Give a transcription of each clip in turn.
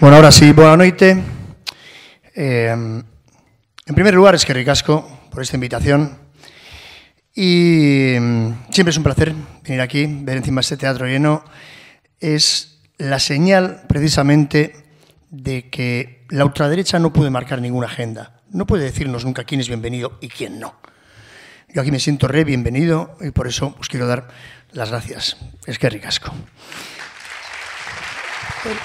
Bueno, ahora sí, buenas noches. Eh, en primer lugar, es que ricasco por esta invitación. Y mm, siempre es un placer venir aquí, ver encima este teatro lleno. Es la señal, precisamente, de que la ultraderecha no puede marcar ninguna agenda. No puede decirnos nunca quién es bienvenido y quién no. Yo aquí me siento re bienvenido y por eso os quiero dar las gracias. Es que ricasco. Pues,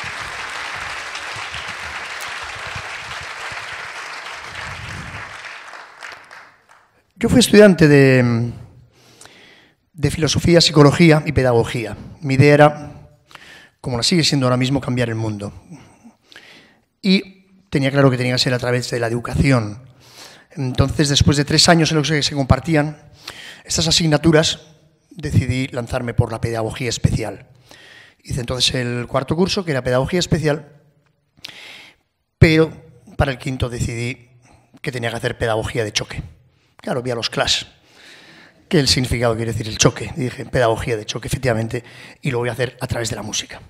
Yo fui estudiante de, filosofía, psicología y pedagogía. Mi idea era, como la sigue siendo ahora mismo, cambiar el mundo. Y tenía claro que tenía que ser a través de la educación. Entonces, después de tres años en los que se compartían estas asignaturas, decidí lanzarme por la pedagogía especial. Hice entonces el cuarto curso, que era pedagogía especial, pero para el quinto decidí que tenía que hacer pedagogía de choque. Claro, vi a los Clash, que el significado quiere decir el choque. dije, pedagogía de choque, efectivamente, y lo voy a hacer a través de la música.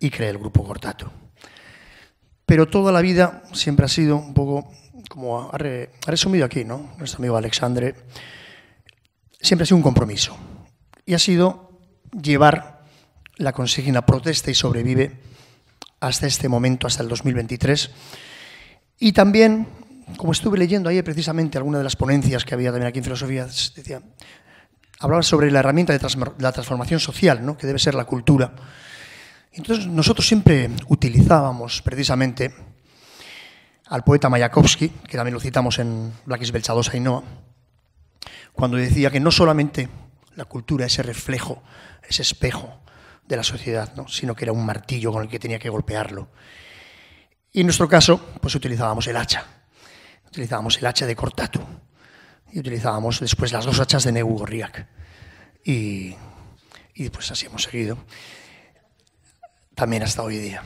Y creé el grupo Cortato. Pero toda la vida siempre ha sido un poco, como ha, resumido aquí, ¿no? Nuestro amigo Alexandre, siempre ha sido un compromiso. Y ha sido llevar la consigna protesta y sobrevive hasta este momento, hasta el 2023. Y también como estuve leyendo ayer precisamente alguna de las ponencias que había también aquí en filosofía, decía, hablaba sobre la herramienta de la transformación social, ¿no? que debe ser la cultura. Entonces nosotros siempre utilizábamos precisamente al poeta Mayakovsky, que también lo citamos en Blackis Belchadosa y cuando decía que no solamente la cultura es reflejo, ese espejo de la sociedad, sino que era un martillo con el que tenía que golpearlo. Y en nuestro caso, pues utilizábamos el hacha, utilizábamos el hacha de Cortatu y utilizábamos después las dos hachas de Neu Y, y pues así hemos seguido también hasta hoy día.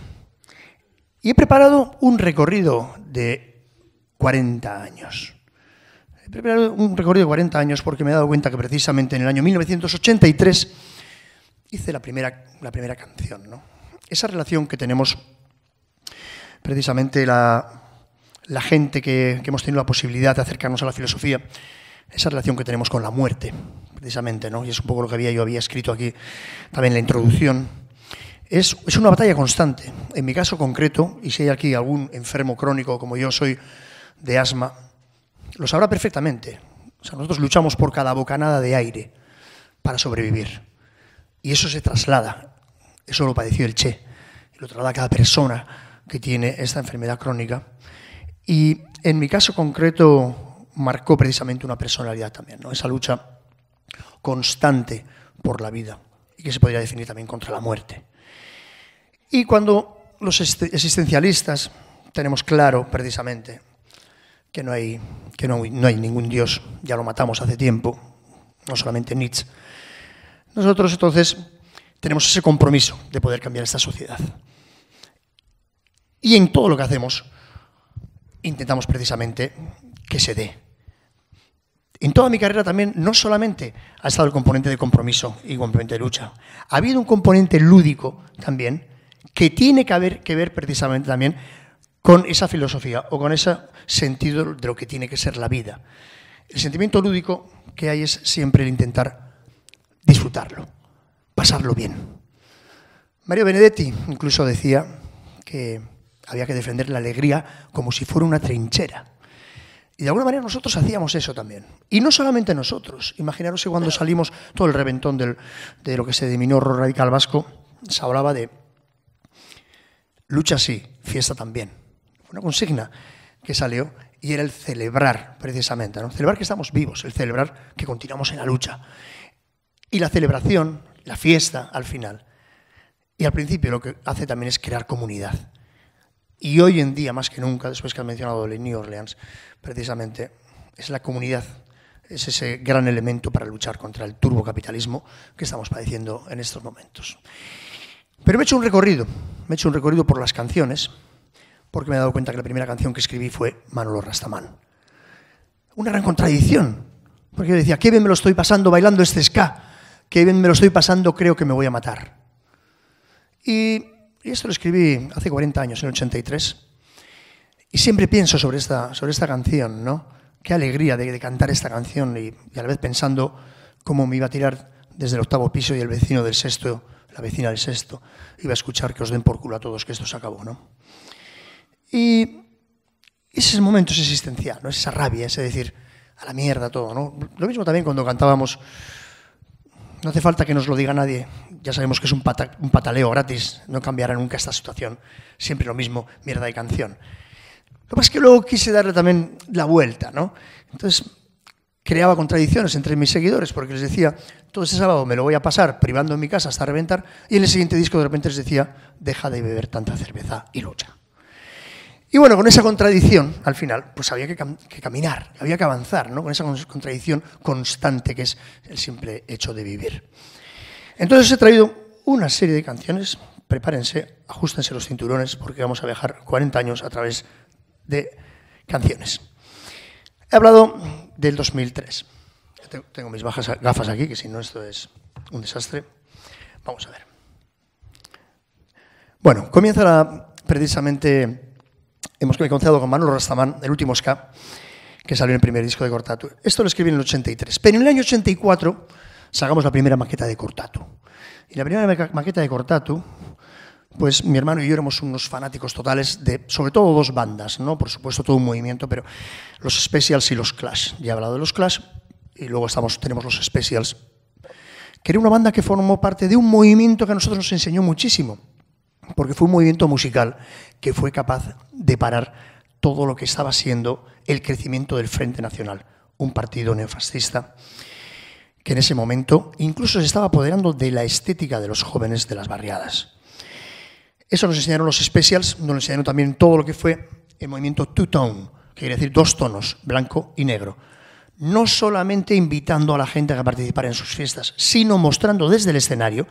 Y he preparado un recorrido de 40 años. He preparado un recorrido de 40 años porque me he dado cuenta que precisamente en el año 1983 hice la primera, la primera canción. Esa relación que tenemos precisamente la, la gente que, hemos tenido la posibilidad de acercarnos a la filosofía, esa relación que tenemos con la muerte, precisamente, ¿no? y es un poco lo que había, yo había escrito aquí también en la introducción, es, una batalla constante. En mi caso concreto, y si hay aquí algún enfermo crónico como yo soy de asma, lo sabrá perfectamente. O nosotros luchamos por cada bocanada de aire para sobrevivir. Y eso se traslada. Eso lo padeció el Che. Lo traslada cada persona que tiene esta enfermedad crónica. Y en mi caso concreto marcó precisamente una personalidad también, ¿no? esa lucha constante por la vida y que se podría definir también contra la muerte. Y cuando los existencialistas tenemos claro precisamente que que no, no hay ningún Dios, ya lo matamos hace tiempo, no solamente Nietzsche, nosotros entonces tenemos ese compromiso de poder cambiar esta sociedad. Y en todo lo que hacemos, intentamos precisamente que se dé. En toda mi carrera también no solamente ha estado el componente de compromiso y componente de lucha, ha habido un componente lúdico también que tiene que, haber, que ver precisamente también con esa filosofía o con ese sentido de lo que tiene que ser la vida. El sentimiento lúdico que hay es siempre el intentar disfrutarlo, pasarlo bien. Mario Benedetti incluso decía que había que defender la alegría como si fuera una trinchera. Y de alguna manera nosotros hacíamos eso también. Y no solamente nosotros. Imaginaros que cuando salimos, todo el reventón de lo que se denominó radical vasco, se hablaba de lucha sí, fiesta también. Una consigna que salió y era el celebrar, precisamente. Celebrar que estamos vivos, el celebrar que continuamos en la lucha. Y la celebración, la fiesta, al final. Y al principio lo que hace también es crear comunidad. Y hoy en día, más que nunca, después que has mencionado el New Orleans, precisamente es la comunidad, es ese gran elemento para luchar contra el turbocapitalismo que estamos padeciendo en estos momentos. Pero me he hecho un recorrido, me he hecho un recorrido por las canciones, porque me he dado cuenta que la primera canción que escribí fue Manolo Rastamán. Una gran contradicción, porque yo decía, qué bien me lo estoy pasando bailando este ska, qué bien me lo estoy pasando, creo que me voy a matar. Y y esto lo escribí hace 40 años, en 83, y siempre pienso sobre esta, sobre esta canción, ¿no? Qué alegría de, cantar esta canción y, a la vez pensando cómo me iba a tirar desde el octavo piso y el vecino del sexto, la vecina del sexto, iba a escuchar que os den por culo a todos que esto se acabó, ¿no? Y ese momento es existencial, ¿no? esa rabia, es decir, a la mierda todo, ¿no? Lo mismo también cuando cantábamos no hace falta que nos lo diga nadie. Ya sabemos que es un, pataleo gratis. No cambiará nunca esta situación. Siempre lo mismo, mierda y canción. Lo que pasa es que luego quise darle también la vuelta, ¿no? Entonces creaba contradicciones entre mis seguidores porque les decía, todo este sábado me lo voy a pasar privando en mi casa hasta reventar y en el siguiente disco de repente les decía, deja de beber tanta cerveza y lucha. Y bueno, con esa contradicción, al final, pues había que, caminar, había que avanzar, ¿no? Con esa contradicción constante que es el simple hecho de vivir. Entonces he traído una serie de canciones, prepárense, ajustense los cinturones, porque vamos a viajar 40 años a través de canciones. He hablado del 2003. Tengo mis bajas gafas aquí, que si no esto es un desastre. Vamos a ver. Bueno, comienza precisamente hemos comenzado con Manuel Rastamán, el último ska, que salió en el primer disco de Cortatu. Esto lo escribí en el 83, pero en el año 84 sacamos la primera maqueta de Cortatu. Y la primera maqueta de Cortatu, pues mi hermano y yo éramos unos fanáticos totales de, sobre todo, dos bandas, ¿no? Por supuesto, todo un movimiento, pero los Specials y los Clash. Ya he hablado de los Clash y luego estamos, tenemos los Specials, que era una banda que formó parte de un movimiento que a nosotros nos enseñó muchísimo, porque fue un movimiento musical que fue capaz de parar todo lo que estaba siendo el crecimiento del Frente Nacional, un partido neofascista que en ese momento incluso se estaba apoderando de la estética de los jóvenes de las barriadas. Eso nos enseñaron los specials, nos enseñaron también todo lo que fue el movimiento two-tone, que quiere decir dos tonos, blanco y negro. No solamente invitando a la gente a participar en sus fiestas, sino mostrando desde el escenario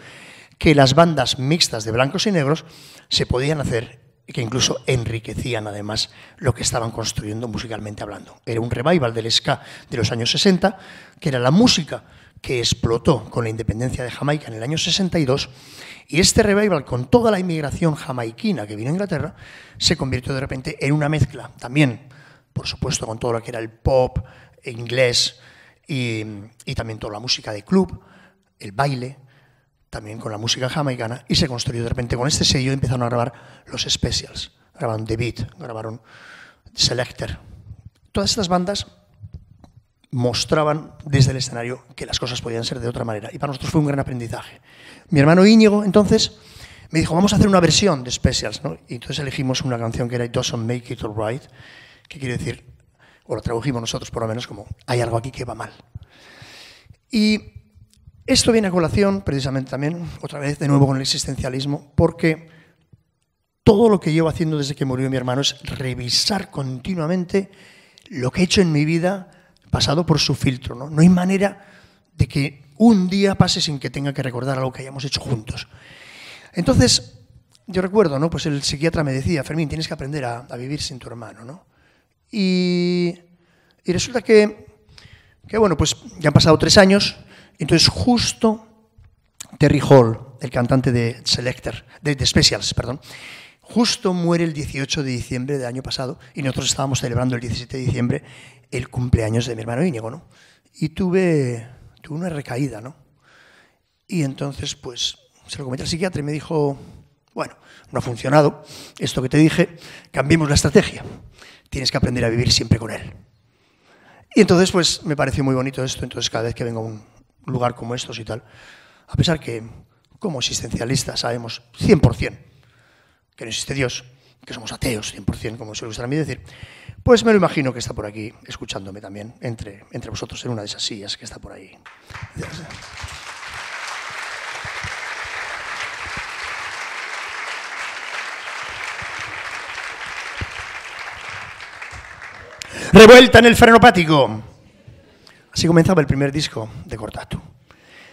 que las bandas mixtas de blancos y negros se podían hacer y que incluso enriquecían además lo que estaban construyendo musicalmente hablando. Era un revival del ska de los años 60, que era la música que explotó con la independencia de Jamaica en el año 62, y este revival con toda la inmigración jamaiquina que vino a Inglaterra se convirtió de repente en una mezcla también, por supuesto, con todo lo que era el pop inglés y, y también toda la música de club, el baile, también con la música jamaicana, y se construyó de repente con este sello empezaron a grabar los specials, grabaron The Beat, grabaron Selector. Todas estas bandas mostraban desde el escenario que las cosas podían ser de otra manera, y para nosotros fue un gran aprendizaje. Mi hermano Íñigo, entonces, me dijo, vamos a hacer una versión de specials, Y entonces elegimos una canción que era It Doesn't Make It right, que quiere decir, o lo tradujimos nosotros por lo menos como, hay algo aquí que va mal. Y esto viene a colación, precisamente también, otra vez de nuevo con el existencialismo, porque todo lo que llevo haciendo desde que murió mi hermano es revisar continuamente lo que he hecho en mi vida pasado por su filtro. No, hay manera de que un día pase sin que tenga que recordar algo que hayamos hecho juntos. Entonces, yo recuerdo, ¿no? Pues el psiquiatra me decía, Fermín, tienes que aprender a, vivir sin tu hermano, Y, resulta que, que, bueno, pues ya han pasado tres años entonces, justo Terry Hall, el cantante de Selector, de, Specials, perdón, justo muere el 18 de diciembre del año pasado y nosotros estábamos celebrando el 17 de diciembre el cumpleaños de mi hermano Íñigo, ¿no? Y tuve, tuve una recaída, ¿no? Y entonces, pues, se lo comenté al psiquiatra y me dijo, bueno, no ha funcionado esto que te dije, cambiemos la estrategia. Tienes que aprender a vivir siempre con él. Y entonces, pues, me pareció muy bonito esto. Entonces, cada vez que vengo a un, lugar como estos y tal, a pesar que como existencialistas sabemos 100% que no existe Dios, que somos ateos 100%, como suele gustar a mí decir, pues me lo imagino que está por aquí escuchándome también, entre, entre vosotros, en una de esas sillas que está por ahí. Revuelta en el frenopático. Así comenzaba el primer disco de Cortatu.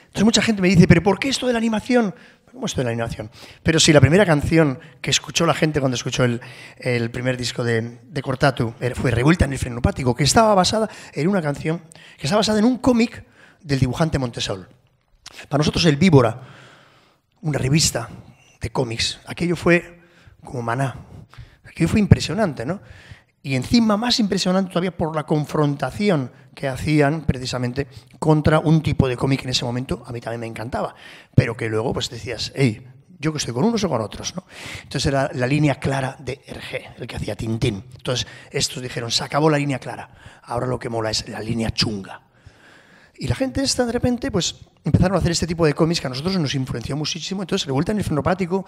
Entonces mucha gente me dice, ¿pero por qué esto de la animación? ¿Cómo esto de la animación? Pero si la primera canción que escuchó la gente cuando escuchó el, el primer disco de, de, Cortatu fue Revuelta en el frenopático, que estaba basada en una canción, que estaba basada en un cómic del dibujante Montesol. Para nosotros el Víbora, una revista de cómics, aquello fue como maná, aquello fue impresionante, ¿no? y encima más impresionante todavía por la confrontación que hacían precisamente contra un tipo de cómic en ese momento a mí también me encantaba, pero que luego pues decías, hey, yo que estoy con unos o con otros, ¿no? Entonces era la línea clara de Hergé, el que hacía Tintín. Entonces estos dijeron, se acabó la línea clara, ahora lo que mola es la línea chunga. Y la gente esta de repente pues empezaron a hacer este tipo de cómics que a nosotros nos influenció muchísimo, entonces Revuelta en el frenopático,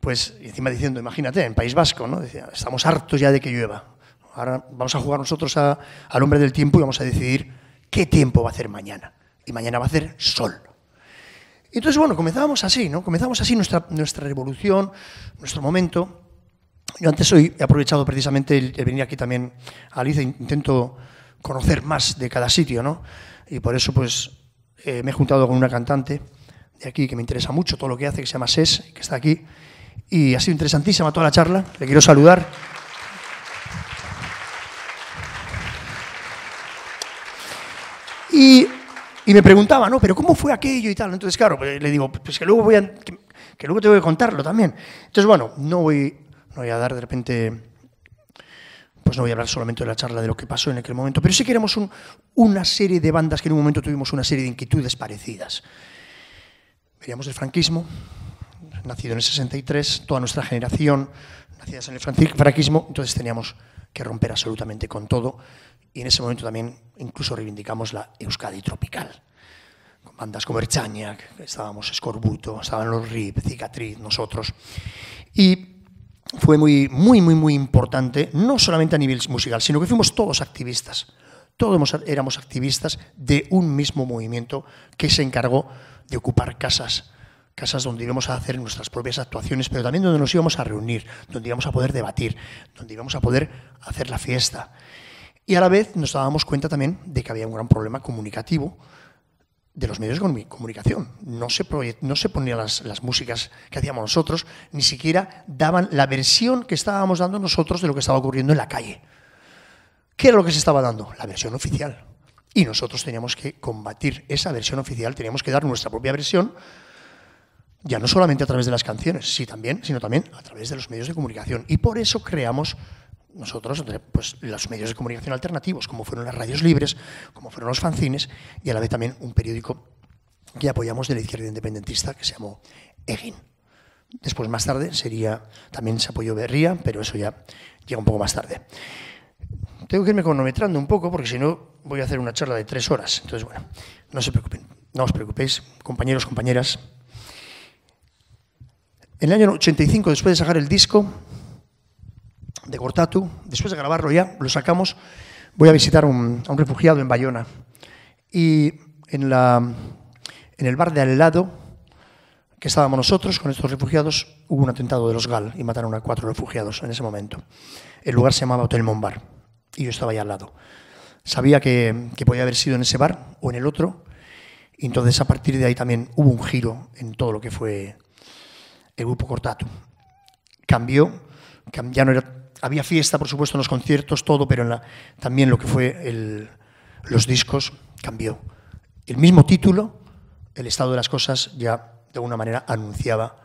pues encima diciendo, imagínate, en País Vasco, ¿no? Decía, estamos hartos ya de que llueva Ahora vamos a jugar nosotros al hombre del tiempo y vamos a decidir qué tiempo va a hacer mañana. Y mañana va a hacer sol. Entonces, bueno, comenzábamos así, ¿no? Comenzamos así nuestra, revolución, nuestro momento. Yo antes hoy he aprovechado precisamente el, venir aquí también a Alice, intento conocer más de cada sitio, ¿no? Y por eso, pues, eh, me he juntado con una cantante de aquí que me interesa mucho todo lo que hace, que se llama Ses, que está aquí. Y ha sido interesantísima toda la charla. Le quiero saludar. Y, me preguntaba, ¿no? ¿Pero cómo fue aquello y tal? Entonces, claro, pues, le digo, pues que luego voy a, luego tengo que contarlo también. Entonces, bueno, no voy, a dar de repente, pues no voy a hablar solamente de la charla de lo que pasó en aquel momento, pero sí que éramos una serie de bandas que en un momento tuvimos una serie de inquietudes parecidas. Veíamos del franquismo, nacido en el 63, toda nuestra generación, nacidas en el franquismo, entonces teníamos que romper absolutamente con todo. Y en ese momento también incluso reivindicamos la Euskadi tropical, con bandas como que estábamos Escorbuto, estaban los RIP, Cicatriz, nosotros. Y fue muy, muy, muy, muy importante, no solamente a nivel musical, sino que fuimos todos activistas. Todos éramos activistas de un mismo movimiento que se encargó de ocupar casas, casas donde íbamos a hacer nuestras propias actuaciones, pero también donde nos íbamos a reunir, donde íbamos a poder debatir, donde íbamos a poder hacer la fiesta. Y a la vez nos dábamos cuenta también de que había un gran problema comunicativo de los medios de comunicación. No se, no se ponían las, las, músicas que hacíamos nosotros, ni siquiera daban la versión que estábamos dando nosotros de lo que estaba ocurriendo en la calle. ¿Qué era lo que se estaba dando? La versión oficial. Y nosotros teníamos que combatir esa versión oficial, teníamos que dar nuestra propia versión ya no solamente a través de las canciones, también, sino también a través de los medios de comunicación. Y por eso creamos nosotros pues, los medios de comunicación alternativos, como fueron las radios libres, como fueron los fanzines, y a la vez también un periódico que apoyamos de la izquierda independentista que se llamó Egin. Después, más tarde, sería también se apoyó Berría, pero eso ya llega un poco más tarde. Tengo que irme cronometrando un poco porque si no voy a hacer una charla de tres horas. Entonces, bueno, no se preocupen, no os preocupéis, compañeros, compañeras, en el año 85, después de sacar el disco de Gortatu, después de grabarlo ya, lo sacamos, voy a visitar a un refugiado en Bayona. Y en, la, en el bar de al lado, que estábamos nosotros con estos refugiados, hubo un atentado de los GAL y mataron a cuatro refugiados en ese momento. El lugar se llamaba Hotel Montbar y yo estaba ahí al lado. Sabía que, que, podía haber sido en ese bar o en el otro, y entonces a partir de ahí también hubo un giro en todo lo que fue grupo Cortato. Cambió, ya no había fiesta, por supuesto, en los conciertos, todo, pero también lo que fue los discos cambió. El mismo título, el estado de las cosas, ya de alguna manera anunciaba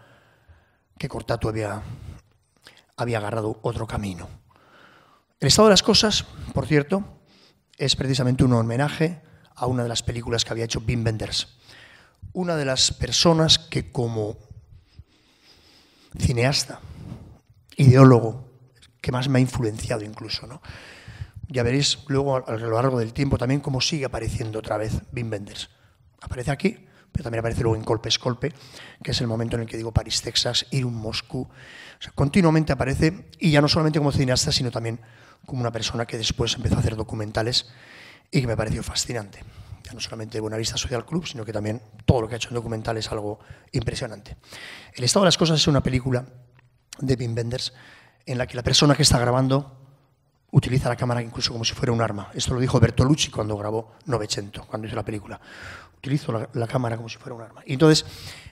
que Cortato había, había agarrado otro camino. El estado de las cosas, por cierto, es precisamente un homenaje a una de las películas que había hecho Wim Benders, Una de las personas que como cineasta, ideólogo, que más me ha influenciado incluso. ¿no? Ya veréis luego a lo largo del tiempo también cómo sigue apareciendo otra vez Wim Wenders. Aparece aquí, pero también aparece luego en Colpe Colpe, que es el momento en el que digo París, Texas, irún Moscú. sea, continuamente aparece, y ya no solamente como cineasta, sino también como una persona que después empezó a hacer documentales y que me pareció fascinante no solamente Buenavista Social Club, sino que también todo lo que ha hecho en documental es algo impresionante. El estado de las cosas es una película de Wim Wenders en la que la persona que está grabando utiliza la cámara incluso como si fuera un arma. Esto lo dijo Bertolucci cuando grabó Novecento, cuando hizo la película. Utilizó la, cámara como si fuera un arma. Y entonces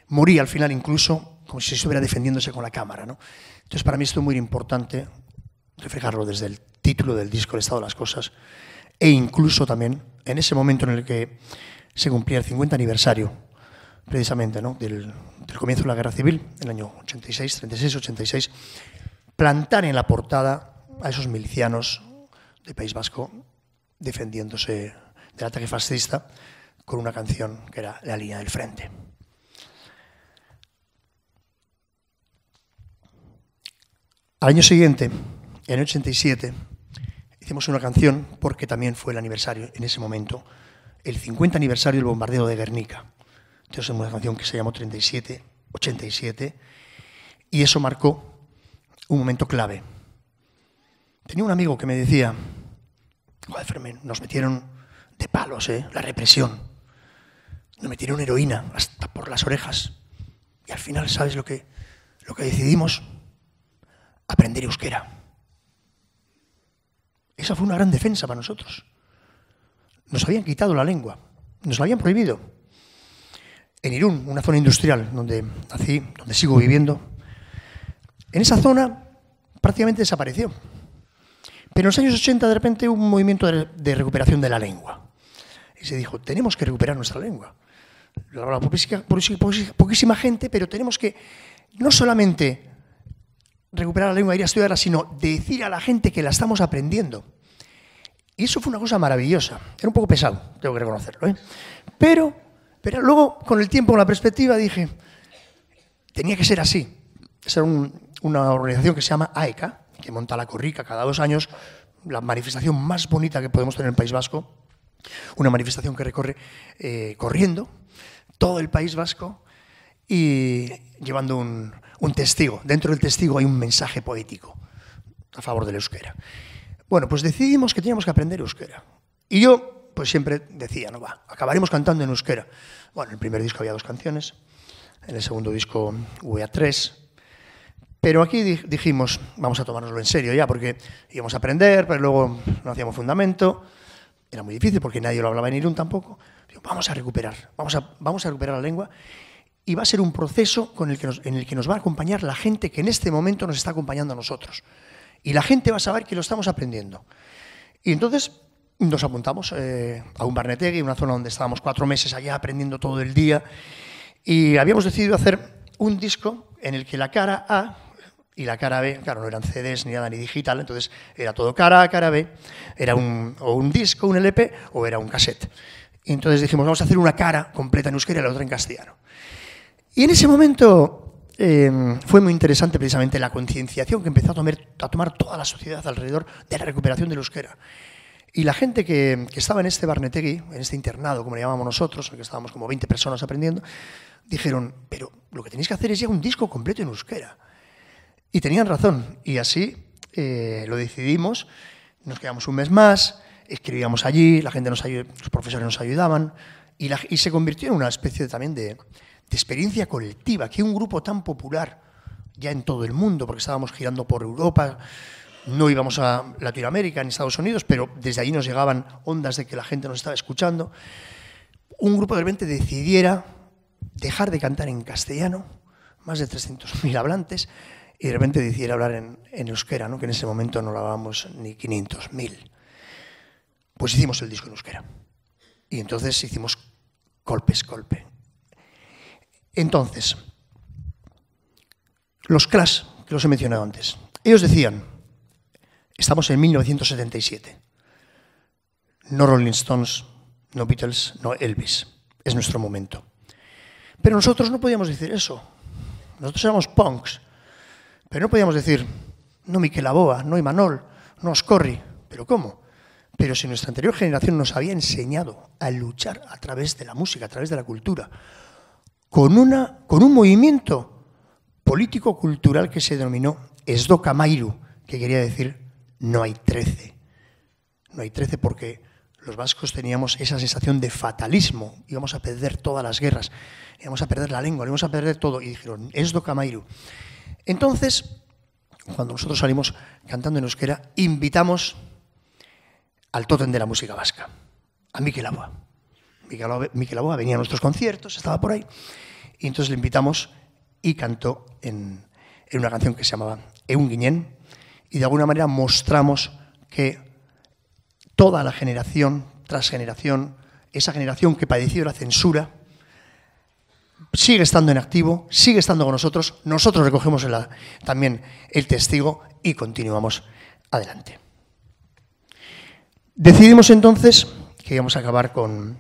morí al final incluso como si estuviera defendiéndose con la cámara. Entonces para mí esto es muy importante reflejarlo desde el título del disco, el estado de las cosas, e incluso también en ese momento en el que se cumplía el 50 aniversario, precisamente, del, comienzo de la Guerra Civil, el año 86, 36, 86, plantar en la portada a esos milicianos de País Vasco defendiéndose del ataque fascista con una canción que era La línea del frente. Al año siguiente, en el 87, hicimos una canción porque también fue el aniversario en ese momento, el 50 aniversario del bombardeo de Guernica. Entonces hicimos una canción que se llamó 37, 87, y eso marcó un momento clave. Tenía un amigo que me decía, joder, nos metieron de palos, ¿eh? la represión. Nos metieron heroína hasta por las orejas. Y al final, ¿sabes lo que, lo que decidimos? Aprender euskera. Esa fue una gran defensa para nosotros. Nos habían quitado la lengua, nos la habían prohibido. En Irún, una zona industrial donde nací, donde sigo viviendo, en esa zona prácticamente desapareció. Pero en los años 80 de repente hubo un movimiento de recuperación de la lengua. Y se dijo, tenemos que recuperar nuestra lengua. Lo hablaba poquísima gente, pero tenemos que no solamente recuperar la lengua, ir a estudiarla, sino decir a la gente que la estamos aprendiendo. Y eso fue una cosa maravillosa. Era un poco pesado, tengo que reconocerlo. ¿eh? Pero, pero luego, con el tiempo, con la perspectiva, dije, tenía que ser así. ser una organización que se llama AECA, que monta la Corrica cada dos años, la manifestación más bonita que podemos tener en el País Vasco. Una manifestación que recorre eh, corriendo todo el País Vasco y llevando un, un testigo. Dentro del testigo hay un mensaje poético a favor del euskera. Bueno, pues decidimos que teníamos que aprender euskera. Y yo, pues siempre decía, no va, acabaremos cantando en euskera. Bueno, en el primer disco había dos canciones, en el segundo disco hubo a tres, pero aquí dijimos, vamos a tomárnoslo en serio ya, porque íbamos a aprender, pero luego no hacíamos fundamento, era muy difícil porque nadie lo hablaba en Irún tampoco. vamos a recuperar, vamos a, vamos a recuperar la lengua y va a ser un proceso con el en el que nos va a acompañar la gente que en este momento nos está acompañando a nosotros. Y la gente va a saber que lo estamos aprendiendo. Y entonces nos apuntamos eh, a un barnetegui, una zona donde estábamos cuatro meses allá aprendiendo todo el día, y habíamos decidido hacer un disco en el que la cara A y la cara B, claro, no eran CDs ni nada ni digital, entonces era todo cara A, cara B, era un, o un disco, un LP, o era un cassette. Y entonces dijimos, vamos a hacer una cara completa en euskera y la otra en castellano. Y en ese momento em, fue muy interesante precisamente la concienciación que empezó a tomar, toda la sociedad alrededor de la recuperación del euskera. Y la gente que, estaba en este Barnetegui, en este internado, como le llamamos nosotros, en que estábamos como 20 personas aprendiendo, dijeron, pero lo que tenéis que hacer es ya un disco completo en euskera. Y tenían razón, y así eh, lo decidimos, nos quedamos un mes más, escribíamos allí, la gente nos los profesores nos ayudaban, y se convirtió en una especie también de, experiencia colectiva, que un grupo tan popular ya en todo el mundo, porque estábamos girando por Europa, no íbamos a Latinoamérica, ni Estados Unidos, pero desde allí nos llegaban ondas de que la gente nos estaba escuchando, un grupo de repente decidiera dejar de cantar en castellano, más de 300.000 hablantes, y de repente decidiera hablar en, en euskera, ¿no? que en ese momento no hablábamos ni 500.000. Pues hicimos el disco en euskera. Y entonces hicimos golpes golpe entonces, los Clash, que los he mencionado antes, ellos decían, estamos en 1977, no Rolling Stones, no Beatles, no Elvis, es nuestro momento. Pero nosotros no podíamos decir eso, nosotros éramos punks, pero no podíamos decir, no Miquel Aboa, no Imanol, no Oscorri, pero ¿cómo? Pero si nuestra anterior generación nos había enseñado a luchar a través de la música, a través de la cultura, con, una, con un movimiento político-cultural que se denominó kamairu que quería decir no hay trece. No hay trece porque los vascos teníamos esa sensación de fatalismo, íbamos a perder todas las guerras, íbamos a perder la lengua, íbamos a perder todo, y dijeron, kamairu Entonces, cuando nosotros salimos cantando en euskera, invitamos al tótem de la música vasca, a Miquel Agua. Miquel Aboa venía a nuestros conciertos, estaba por ahí, y entonces le invitamos y cantó en, una canción que se llamaba Eun Guiñén, y de alguna manera mostramos que toda la generación tras generación, esa generación que padeció la censura, sigue estando en activo, sigue estando con nosotros, nosotros recogemos también el testigo y continuamos adelante. Decidimos entonces que íbamos a acabar con,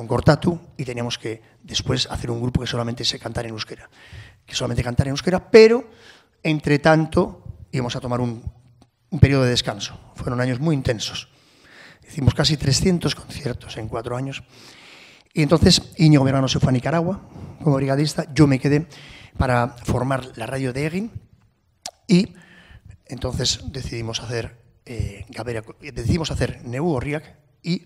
con Cortatu y teníamos que después hacer un grupo que solamente se cantara en euskera, que solamente cantara en euskera, pero entre tanto íbamos a tomar un, periodo de descanso. Fueron años muy intensos. Hicimos casi 300 conciertos en cuatro años. Y entonces Iñigo verano se fue a Nicaragua como brigadista. Yo me quedé para formar la radio de Egin y entonces decidimos hacer, eh, decidimos hacer Neu Gorriac y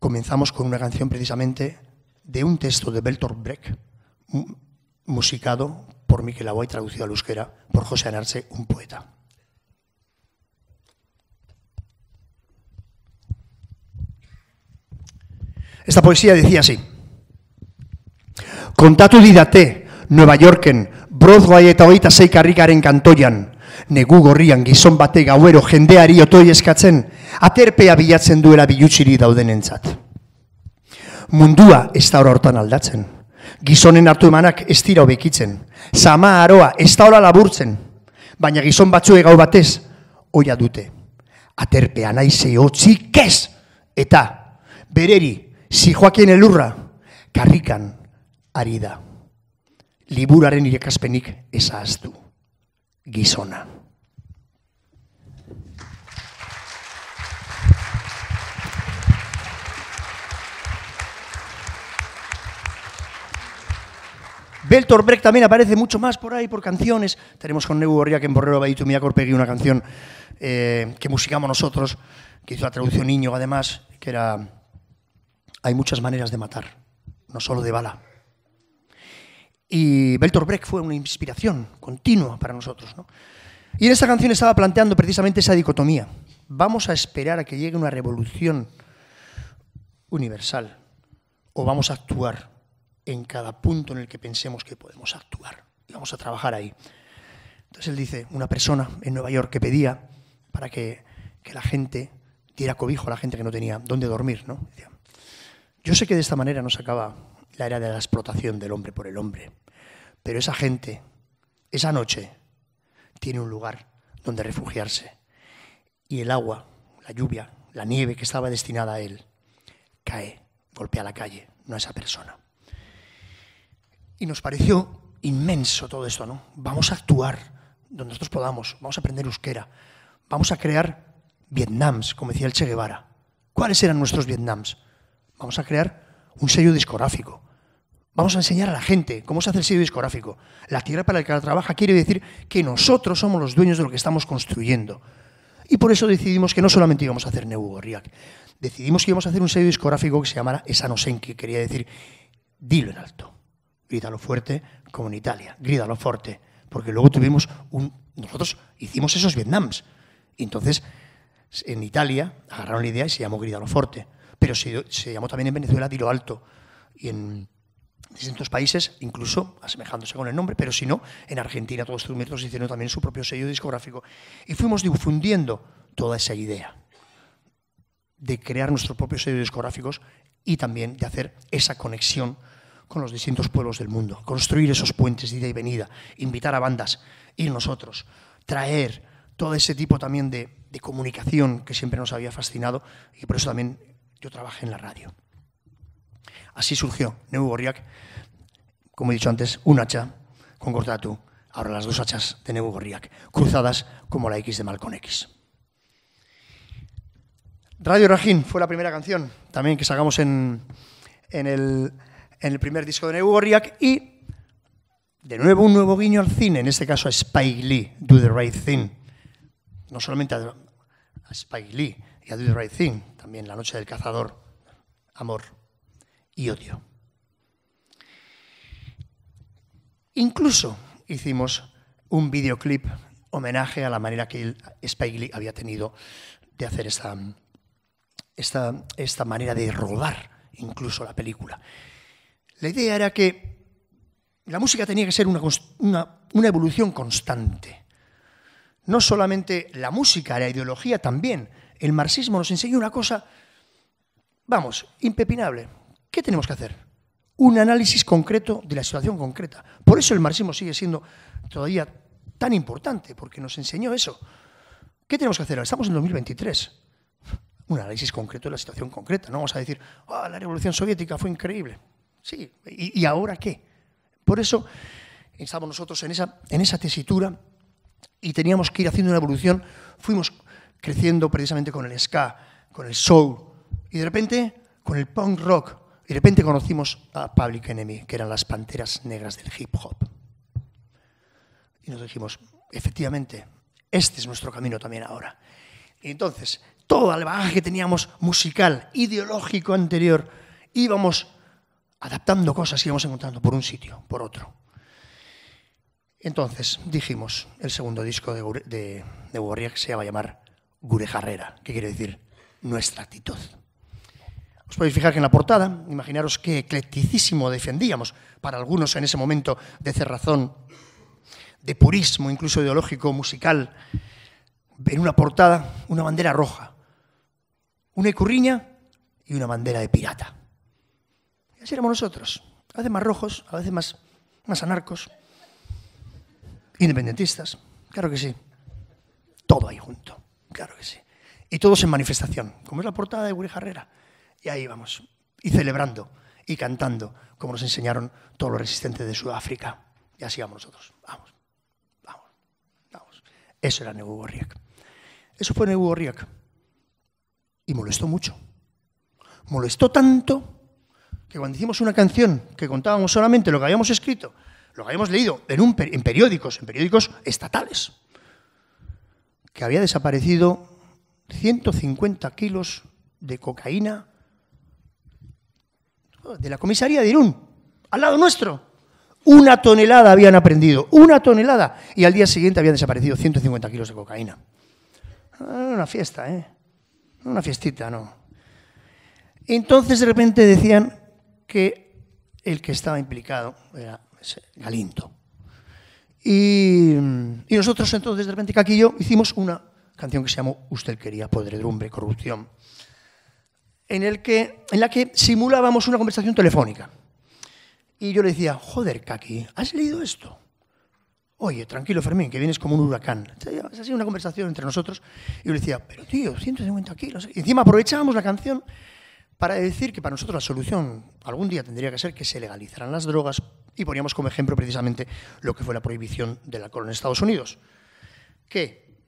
comenzamos con una canción precisamente de un texto de Beltor Breck, musicado por Miquel Aguay, traducido al euskera por José Anarche, un poeta. Esta poesía decía así. Kontatu didate, Nueva Yorken, Broadway eta hogeita zeik karrikaren kantoian, negu gorrian gizon bate gauero jendeari otoi eskatzen, aterpea bilatzen duela bilutsiri daudenentzat. Mundua ez da hortan aldatzen. Gizonen hartu emanak ez dira hobekitzen. Zama aroa ez da laburtzen. Baina gizon batzu gau batez, oia dute. Aterpea nahi zehotzik kez, Eta, bereri, zijoakien elurra, karrikan ari da. Liburaren irekazpenik ezaztu. Gizona. Beltor Brecht también aparece mucho más por ahí, por canciones. Tenemos con Neu Gorriak en Borrero Baitu Miacorpegui una canción eh, que musicamos nosotros, que hizo la traducción Niño, además, que era Hay muchas maneras de matar, no solo de bala. Y Beltor Brecht fue una inspiración continua para nosotros. Y en esta canción estaba planteando precisamente esa dicotomía. ¿Vamos a esperar a que llegue una revolución universal o vamos a actuar en cada punto en el que pensemos que podemos actuar. vamos a trabajar ahí. Entonces él dice, una persona en Nueva York que pedía para que, la gente diera cobijo a la gente que no tenía dónde dormir, ¿no? yo sé que de esta manera no acaba la era de la explotación del hombre por el hombre, pero esa gente, esa noche, tiene un lugar donde refugiarse. Y el agua, la lluvia, la nieve que estaba destinada a él, cae, golpea la calle, no a esa persona. Y nos pareció inmenso todo esto, ¿no? Vamos a actuar donde nosotros podamos, vamos a aprender euskera, vamos a crear Vietnams, como decía el Che Guevara. ¿Cuáles eran nuestros Vietnams? Vamos a crear un sello discográfico. Vamos a enseñar a la gente cómo se hace el sello discográfico. La tierra para la que la trabaja quiere decir que nosotros somos los dueños de lo que estamos construyendo. Y por eso decidimos que no solamente íbamos a hacer Neu decidimos que íbamos a hacer un sello discográfico que se llamara Esanosen, que quería decir dilo en alto lo fuerte, como en Italia, lo fuerte. Porque luego tuvimos un. Nosotros hicimos esos Vietnams. entonces, en Italia, agarraron la idea y se llamó lo fuerte. Pero se, llamó también en Venezuela Dilo Alto. Y en distintos países, incluso asemejándose con el nombre, pero si no, en Argentina todos estos métodos hicieron también su propio sello discográfico. Y fuimos difundiendo toda esa idea de crear nuestros propios sellos discográficos y también de hacer esa conexión con los distintos pueblos del mundo, construir esos puentes de ida y venida, invitar a bandas, ir nosotros, traer todo ese tipo también de, comunicación que siempre nos había fascinado y por eso también yo trabajé en la radio. Así surgió Neu Gorriak, como he dicho antes, un hacha con cortatu ahora las dos hachas de Neu Gorriak, cruzadas como la X de Malcon X. Radio Rajin fue la primera canción también que sacamos en el en el primer disco de Neu y de nuevo un nuevo guiño al cine, en este caso a Spike Lee, Do the Right Thing. No solamente a, Spike Lee y a Do the Right Thing, también La Noche del Cazador, Amor y Odio. Incluso hicimos un videoclip homenaje a la manera que Spike Lee había tenido de hacer esta, esta, esta manera de rodar incluso la película. La idea era que la música tenía que ser una, evolución constante. No solamente la música, la ideología también. El marxismo nos enseñó una cosa, vamos, impepinable. ¿Qué tenemos que hacer? Un análisis concreto de la situación concreta. Por eso el marxismo sigue siendo todavía tan importante, porque nos enseñó eso. ¿Qué tenemos que hacer? Estamos en 2023. Un análisis concreto de la situación concreta. No vamos a decir, oh, la revolución soviética fue increíble. Sí, ¿y, ahora qué? Por eso estábamos nosotros en esa, en esa tesitura y teníamos que ir haciendo una evolución. Fuimos creciendo precisamente con el ska, con el soul y de repente con el punk rock. Y de repente conocimos a Public Enemy, que eran las panteras negras del hip hop. Y nos dijimos, efectivamente, este es nuestro camino también ahora. Y entonces, todo el bagaje que teníamos musical, ideológico anterior, íbamos adaptando cosas que íbamos encontrando por un sitio, por otro. Entonces, dijimos, el segundo disco de, de, que se iba a llamar Gurejarrera, que quiere decir nuestra actitud. Os podéis fijar que en la portada, imaginaros qué eclecticísimo defendíamos, para algunos en ese momento de cerrazón, de purismo, incluso ideológico, musical, en una portada, una bandera roja, una ecurriña y una bandera de pirata. Y así éramos nosotros. A veces más rojos, a veces más, más anarcos, independentistas, claro que sí. Todo ahí junto, claro que sí. Y todos en manifestación, como es la portada de Uri Herrera. Y ahí vamos, y celebrando, y cantando, como nos enseñaron todos los resistentes de Sudáfrica. Y así vamos nosotros, vamos, vamos, vamos. Eso era Nebu Gorriak. Eso fue Nebu Gorriak. Y molestó mucho. Molestó tanto que cuando hicimos una canción que contábamos solamente lo que habíamos escrito, lo que habíamos leído en, un, periódicos, en periódicos estatales, que había desaparecido 150 kilos de cocaína de la comisaría de Irún, al lado nuestro. Una tonelada habían aprendido, una tonelada. Y al día siguiente habían desaparecido 150 kilos de cocaína. Ah, una fiesta, ¿eh? Una fiestita, ¿no? Entonces de repente decían que el que estaba implicado era Galinto. Y, nosotros entonces, de repente, yo, hicimos una canción que se llamó Usted quería podredumbre, corrupción, en, el que, en la que simulábamos una conversación telefónica. Y yo le decía, joder, Caqui, ¿has leído esto? Oye, tranquilo, Fermín, que vienes como un huracán. Es sido una conversación entre nosotros. Y yo le decía, pero tío, 150 kilos. Y encima aprovechábamos la canción para decir que para nosotros la solución algún día tendría que ser que se legalizaran las drogas y poníamos como ejemplo precisamente lo que fue la prohibición del alcohol en Estados Unidos. Que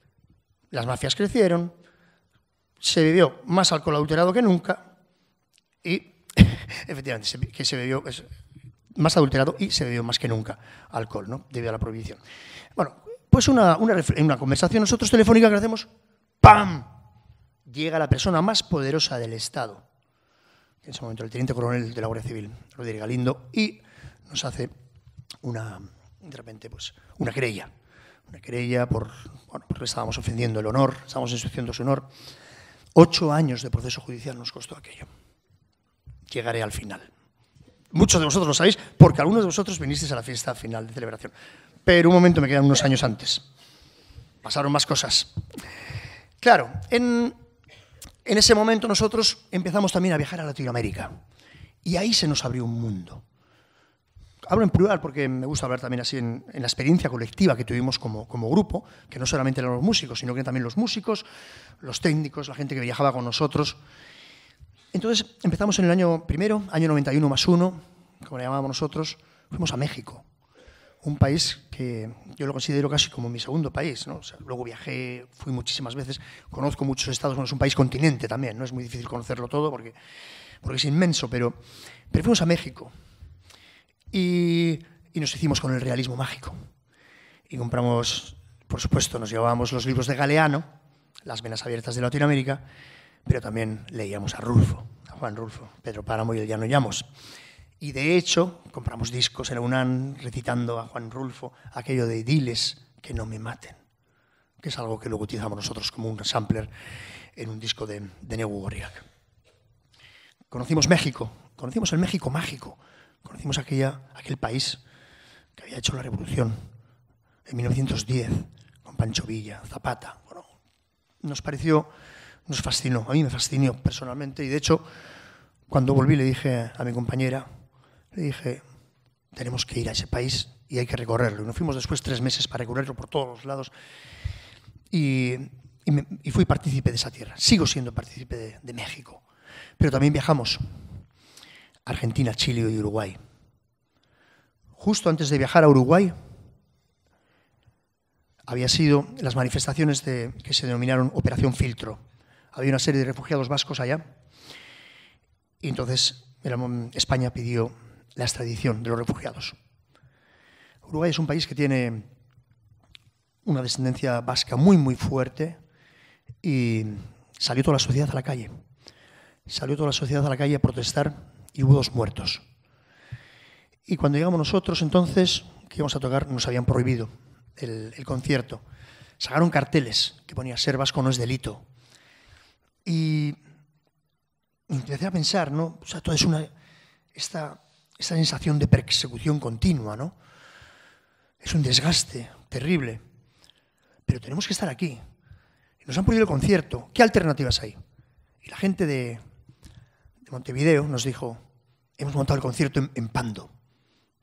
las mafias crecieron, se bebió más alcohol adulterado que nunca y efectivamente que se bebió más adulterado y se bebió más que nunca alcohol, ¿no? Debido a la prohibición. Bueno, pues en una, una conversación nosotros telefónica que hacemos, ¡pam! Llega la persona más poderosa del Estado en ese momento el teniente coronel de la Guardia Civil, Rodríguez Galindo, y nos hace una, de repente, pues, una querella. Una querella por, bueno, porque estábamos ofendiendo el honor, estábamos ensuciando su honor. Ocho años de proceso judicial nos costó aquello. Llegaré al final. Muchos de vosotros lo sabéis, porque algunos de vosotros vinisteis a la fiesta final de celebración. Pero un momento, me quedan unos años antes. Pasaron más cosas. Claro, en, en ese momento nosotros empezamos también a viajar a Latinoamérica y ahí se nos abrió un mundo. Hablo en plural porque me gusta hablar también así en, la experiencia colectiva que tuvimos como, grupo, que no solamente eran los músicos, sino que también los músicos, los técnicos, la gente que viajaba con nosotros. Entonces empezamos en el año primero, año 91 más uno, como le llamábamos nosotros, fuimos a México un país que yo lo considero casi como mi segundo país. ¿no? luego viajé, fui muchísimas veces, conozco muchos estados, bueno, es un país continente también, no es muy difícil conocerlo todo porque, es inmenso, pero, pero fuimos a México y, y nos hicimos con el realismo mágico. Y compramos, por supuesto, nos llevábamos los libros de Galeano, Las venas abiertas de Latinoamérica, pero también leíamos a Rulfo, a Juan Rulfo, Pedro Páramo y el Llano Llamos. Y de hecho, compramos discos en la UNAM recitando a Juan Rulfo aquello de diles que no me maten, que es algo que luego utilizamos nosotros como un sampler en un disco de, de Conocimos México, conocimos el México mágico, conocimos aquella, aquel país que había hecho la revolución en 1910 con Pancho Villa, Zapata. Bueno, nos pareció, nos fascinó, a mí me fascinó personalmente y de hecho cuando volví le dije a mi compañera, le dije, tenemos que ir a ese país y hay que recorrerlo. Y nos fuimos después tres meses para recorrerlo por todos los lados. Y, fui partícipe de esa tierra. Sigo siendo partícipe de, México. Pero también viajamos Argentina, Chile y Uruguay. Justo antes de viajar a Uruguay, había sido las manifestaciones de, que se denominaron Operación Filtro. Había una serie de refugiados vascos allá. Y entonces España pidió la extradición de los refugiados. Uruguay es un país que tiene una descendencia vasca muy, muy fuerte y salió toda la sociedad a la calle. Salió toda la sociedad a la calle a protestar y hubo dos muertos. Y cuando llegamos nosotros, entonces, que íbamos a tocar, nos habían prohibido el, concierto. Sacaron carteles que ponían, ser vasco no es delito. Y empecé a pensar, ¿no? O sea, toda es una, esta esa sensación de persecución continua, ¿no? Es un desgaste terrible. Pero tenemos que estar aquí. Nos han prohibido el concierto. ¿Qué alternativas hay? Y la gente de, Montevideo nos dijo, hemos montado el concierto en, Pando.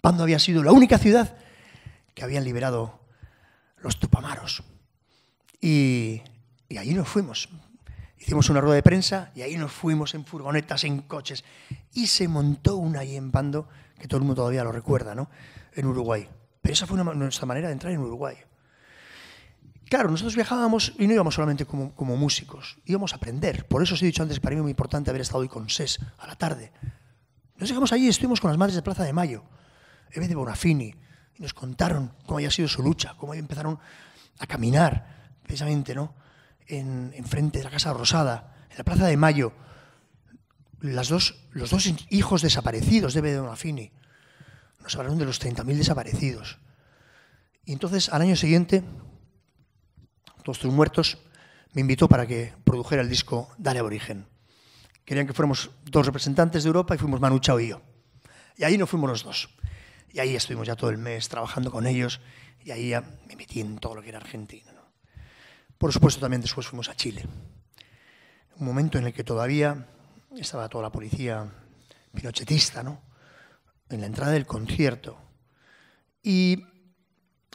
Pando había sido la única ciudad que habían liberado los tupamaros. Y, y allí nos fuimos. Hicimos una rueda de prensa y ahí nos fuimos en furgonetas, en coches. Y se montó una ahí en bando, que todo el mundo todavía lo recuerda, ¿no? En Uruguay. Pero esa fue nuestra manera de entrar en Uruguay. Claro, nosotros viajábamos y no íbamos solamente como, músicos, íbamos a aprender. Por eso os he dicho antes para mí es muy importante haber estado hoy con SES a la tarde. Nos llegamos allí y estuvimos con las madres de Plaza de Mayo, M de Bonafini, y nos contaron cómo había sido su lucha, cómo empezaron a caminar, precisamente, ¿no? en, frente de la Casa Rosada, en la Plaza de Mayo. dos, los dos hijos desaparecidos de Fini Nos hablaron de los 30.000 desaparecidos. Y entonces, al año siguiente, Todos tus Muertos me invitó para que produjera el disco Dale origen. Querían que fuéramos dos representantes de Europa y fuimos Manu Chao y yo. Y ahí no fuimos los dos. Y ahí estuvimos ya todo el mes trabajando con ellos y ahí me metí en todo lo que era Argentina. Por supuesto, también después fuimos a Chile. Un momento en el que todavía estaba toda la policía pinochetista, ¿no? En la entrada del concierto. Y,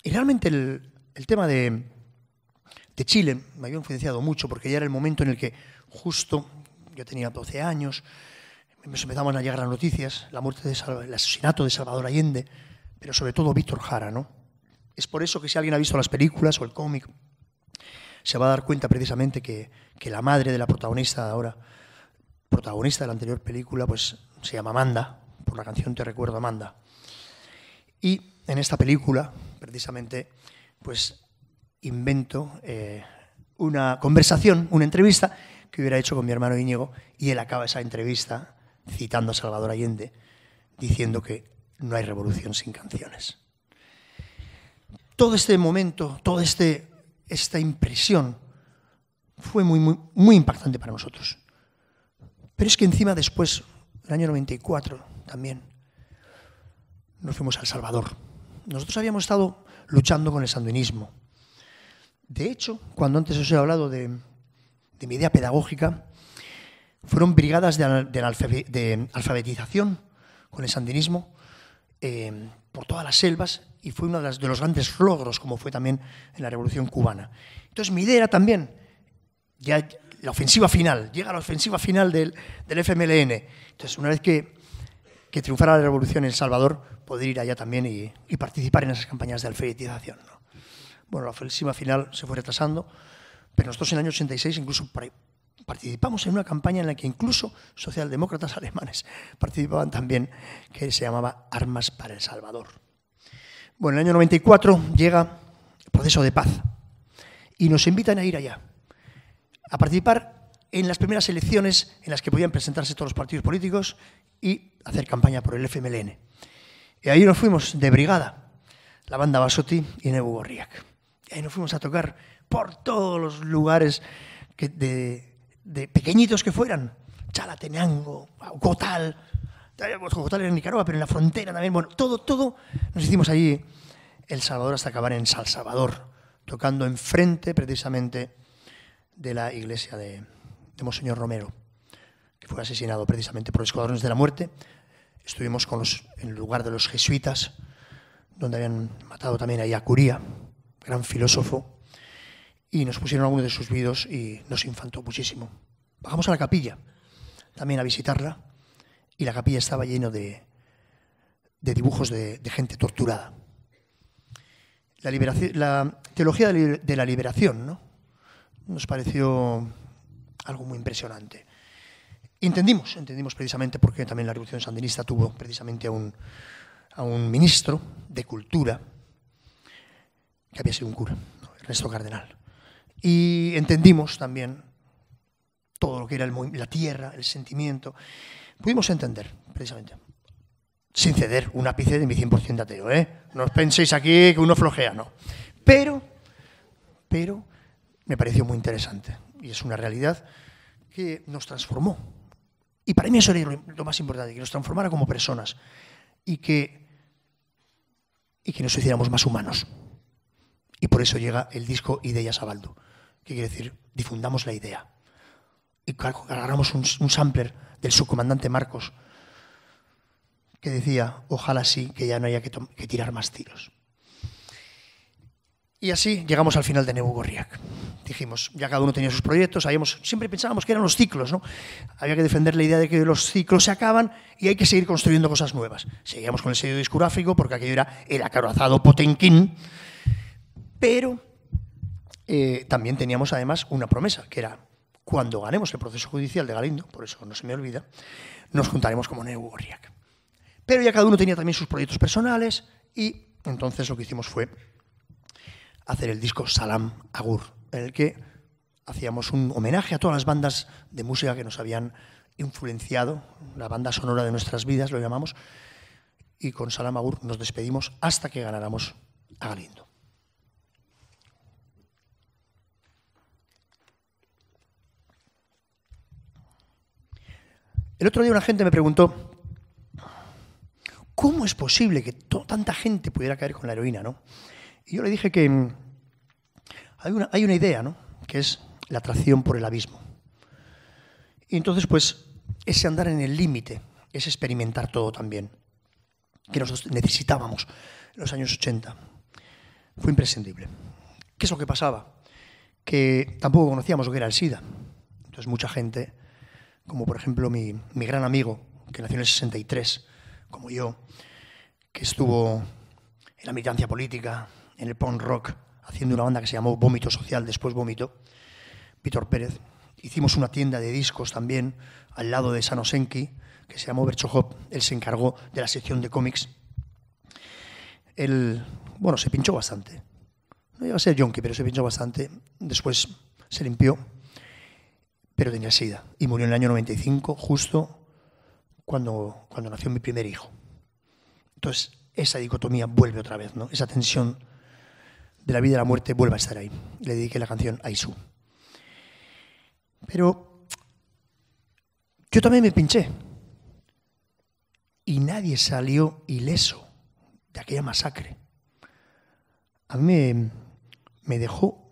realmente el, tema de, Chile me había influenciado mucho porque ya era el momento en el que justo yo tenía 12 años, me empezaban a llegar las noticias, la muerte de, el asesinato de Salvador Allende, pero sobre todo Víctor Jara, ¿no? Es por eso que si alguien ha visto las películas o el cómic se va a dar cuenta precisamente que, que la madre de la protagonista ahora, protagonista de la anterior película, pues se llama Amanda, por la canción Te recuerdo Amanda. Y en esta película, precisamente, pues invento eh, una conversación, una entrevista que hubiera hecho con mi hermano Íñigo y él acaba esa entrevista citando a Salvador Allende, diciendo que no hay revolución sin canciones. Todo este momento, todo este esta impresión fue muy, impactante para nosotros. Pero es que encima después, el año 94 también, nos fuimos a El Salvador. Nosotros habíamos estado luchando con el sandinismo. De hecho, cuando antes os he hablado de, mi idea pedagógica, fueron brigadas de, alfabetización con el sandinismo eh, por todas las selvas y fue uno de, los grandes logros, como fue también en la Revolución Cubana. Entonces, mi idea era también, ya la ofensiva final, llega la ofensiva final del, FMLN. Entonces, una vez que, que, triunfara la revolución en El Salvador, poder ir allá también y, participar en esas campañas de alfabetización. Bueno, la ofensiva final se fue retrasando, pero nosotros en el año 86 incluso participamos en una campaña en la que incluso socialdemócratas alemanes participaban también, que se llamaba Armas para El Salvador. Bueno, en el año 94 llega el proceso de paz y nos invitan a ir allá, a participar en las primeras elecciones en las que podían presentarse todos los partidos políticos y hacer campaña por el FMLN. Y ahí nos fuimos de brigada, la banda Basotti y Nebu Gorriak. Y ahí nos fuimos a tocar por todos los lugares de, de pequeñitos que fueran, Chalatenango, Gotal, tal en Nicaragua, pero en la frontera también. Bueno, todo, todo. Nos hicimos allí El Salvador hasta acabar en Sal Salvador, tocando enfrente precisamente de la iglesia de, Monseñor Romero, que fue asesinado precisamente por los escuadrones de la muerte. Estuvimos con los, en el lugar de los jesuitas, donde habían matado también a Yacuría, gran filósofo, y nos pusieron algunos de sus vidos y nos infantó muchísimo. Bajamos a la capilla también a visitarla y la capilla estaba lleno de, dibujos de, gente torturada. La, liberación, la teología de la liberación nos pareció algo muy impresionante. Entendimos, entendimos precisamente porque también la revolución sandinista tuvo precisamente a un, ministro de cultura que había sido un cura, Ernesto Cardenal. Y entendimos también todo lo que era la tierra, el sentimiento pudimos entender, precisamente. Sin ceder un ápice de mi 100% de ateo, ¿eh? No os penséis aquí que uno flojea, no. Pero, pero, me pareció muy interesante. Y es una realidad que nos transformó. Y para mí eso era lo más importante, que nos transformara como personas y que, y que nos hiciéramos más humanos. Y por eso llega el disco Ideas a Baldo, que quiere decir, difundamos la idea. Y agarramos un sampler del subcomandante Marcos, que decía, ojalá sí, que ya no haya que, tirar más tiros. Y así llegamos al final de Nebu Gorriak. Dijimos, ya cada uno tenía sus proyectos, habíamos, siempre pensábamos que eran los ciclos, ¿no? Había que defender la idea de que los ciclos se acaban y hay que seguir construyendo cosas nuevas. Seguíamos con el sello discográfico porque aquello era el acorazado Potenquín, pero eh, también teníamos además una promesa, que era cuando ganemos el proceso judicial de Galindo, por eso no se me olvida, nos juntaremos como Neu Gorriak. Pero ya cada uno tenía también sus proyectos personales y entonces lo que hicimos fue hacer el disco Salam Agur, en el que hacíamos un homenaje a todas las bandas de música que nos habían influenciado, la banda sonora de nuestras vidas, lo llamamos, y con Salam Agur nos despedimos hasta que ganáramos a Galindo. El otro día una gente me preguntó, ¿cómo es posible que tanta gente pudiera caer con la heroína? ¿no? Y yo le dije que mm, hay una, idea, que es la atracción por el abismo. Y entonces, pues, ese andar en el límite, ese experimentar todo también, que nosotros necesitábamos en los años 80. Fue imprescindible. ¿Qué es lo que pasaba? Que tampoco conocíamos lo que era el SIDA. Entonces mucha gente como por ejemplo mi, gran amigo, que nació en el 63, como yo, que estuvo en la militancia política, en el punk rock, haciendo una banda que se llamó Vómito Social, después Vómito, Víctor Pérez. Hicimos una tienda de discos también al lado de Sanosenki, que se llamó Bercho Hop. Él se encargó de la sección de cómics. Él, bueno, se pinchó bastante. No iba a ser yonki, pero se pinchó bastante. Después se limpió pero tenía SIDA y murió en el año 95, justo cuando, cuando nació mi primer hijo. Entonces, esa dicotomía vuelve otra vez, ¿no? Esa tensión de la vida y la muerte vuelve a estar ahí. Le dediqué la canción a Pero yo también me pinché. Y nadie salió ileso de aquella masacre. A mí me, dejó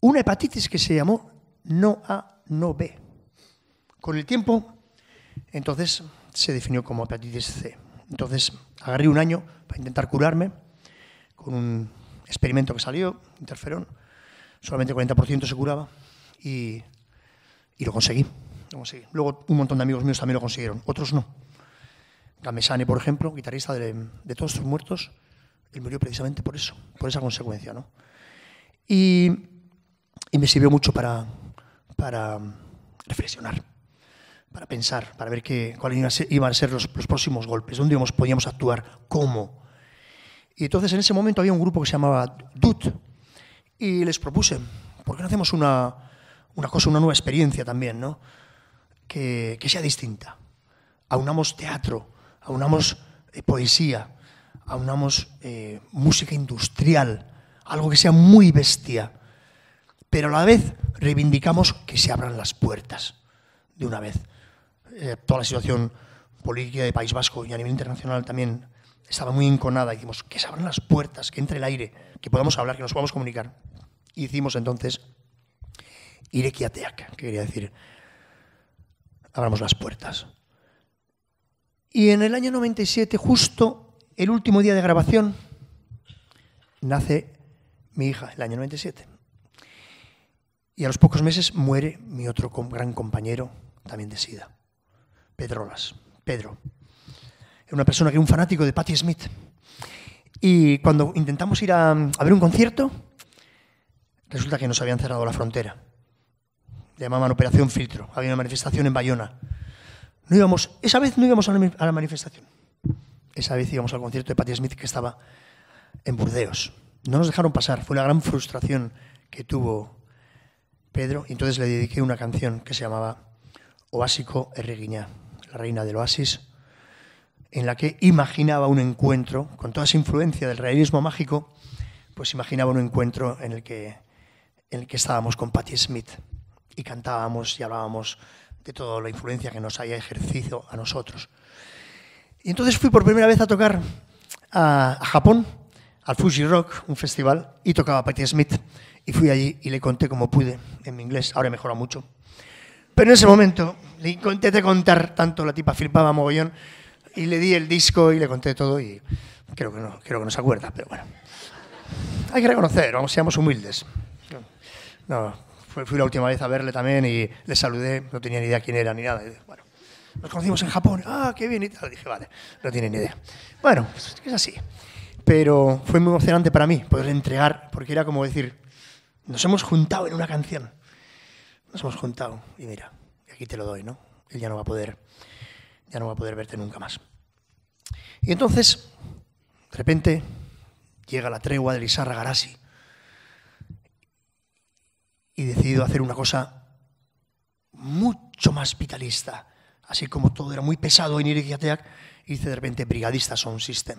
una hepatitis que se llamó no a no ve. Con el tiempo, entonces se definió como hepatitis C. Entonces agarré un año para intentar curarme con un experimento que salió, interferón. Solamente el 40% se curaba y, lo, conseguí, Luego un montón de amigos míos también lo consiguieron, otros no. Gamesane, por ejemplo, guitarrista de, Todos sus muertos, él murió precisamente por eso, por esa consecuencia. ¿no? y me sirvió mucho para, para mm, reflexionar, para pensar, para ver qué, cuáles iban a ser los, los próximos golpes, dónde íbamos, podíamos actuar, cómo. Y entonces en ese momento había un grupo que se llamaba DUT y les propuse, ¿por qué no hacemos una, una cosa, una nueva experiencia también, ¿no? que, que sea distinta? Aunamos teatro, aunamos eh, poesía, aunamos eh, música industrial, algo que sea muy bestia, pero a la vez reivindicamos que se abran las puertas de una vez. Eh, toda la situación política de País Vasco y a nivel internacional también estaba muy enconada. Dijimos que se abran las puertas, que entre el aire, que podamos hablar, que nos podamos comunicar. Y hicimos entonces Irekiateak, que quería decir abramos las puertas. Y en el año 97, justo el último día de grabación, nace mi hija, el año 97. Y a los pocos meses muere mi otro gran compañero, también de SIDA, Pedrolas, Pedro. Era una persona que era un fanático de Patti Smith. Y cuando intentamos ir a, ver un concierto, resulta que nos habían cerrado la frontera. llamaban Operación Filtro. Había una manifestación en Bayona. No íbamos, esa vez no íbamos a la, a la manifestación. Esa vez íbamos al concierto de Patti Smith que estaba en Burdeos. No nos dejaron pasar. Fue la gran frustración que tuvo Pedro, y entonces le dediqué una canción que se llamaba Oásico Erreguiñá, la reina del oasis, en la que imaginaba un encuentro, con toda esa influencia del realismo mágico, pues imaginaba un encuentro en el que, en el que estábamos con Patti Smith y cantábamos y hablábamos de toda la influencia que nos haya ejercido a nosotros. Y entonces fui por primera vez a tocar a, Japón, al Fuji Rock, un festival, y tocaba Patti Smith y fui allí y le conté como pude en mi inglés. Ahora he mejorado mucho. Pero en ese momento le de contar tanto, la tipa flipaba mogollón y le di el disco y le conté todo y creo que no, creo que no se acuerda, pero bueno. Hay que reconocer, vamos, seamos humildes. No, fui, la última vez a verle también y le saludé, no tenía ni idea quién era ni nada. bueno, nos conocimos en Japón, ah, qué bien y tal. Dije, vale, no tiene ni idea. Bueno, pues es así. Pero fue muy emocionante para mí poder entregar, porque era como decir, nos hemos juntado en una canción. Nos hemos juntado. Y mira, aquí te lo doy, ¿no? Él ya no va a poder, ya no va a poder verte nunca más. Y entonces, de repente, llega la tregua de Lizarra Garasi y decidido hacer una cosa mucho más vitalista. Así como todo era muy pesado en Irikiateak, hice de repente brigadistas on System.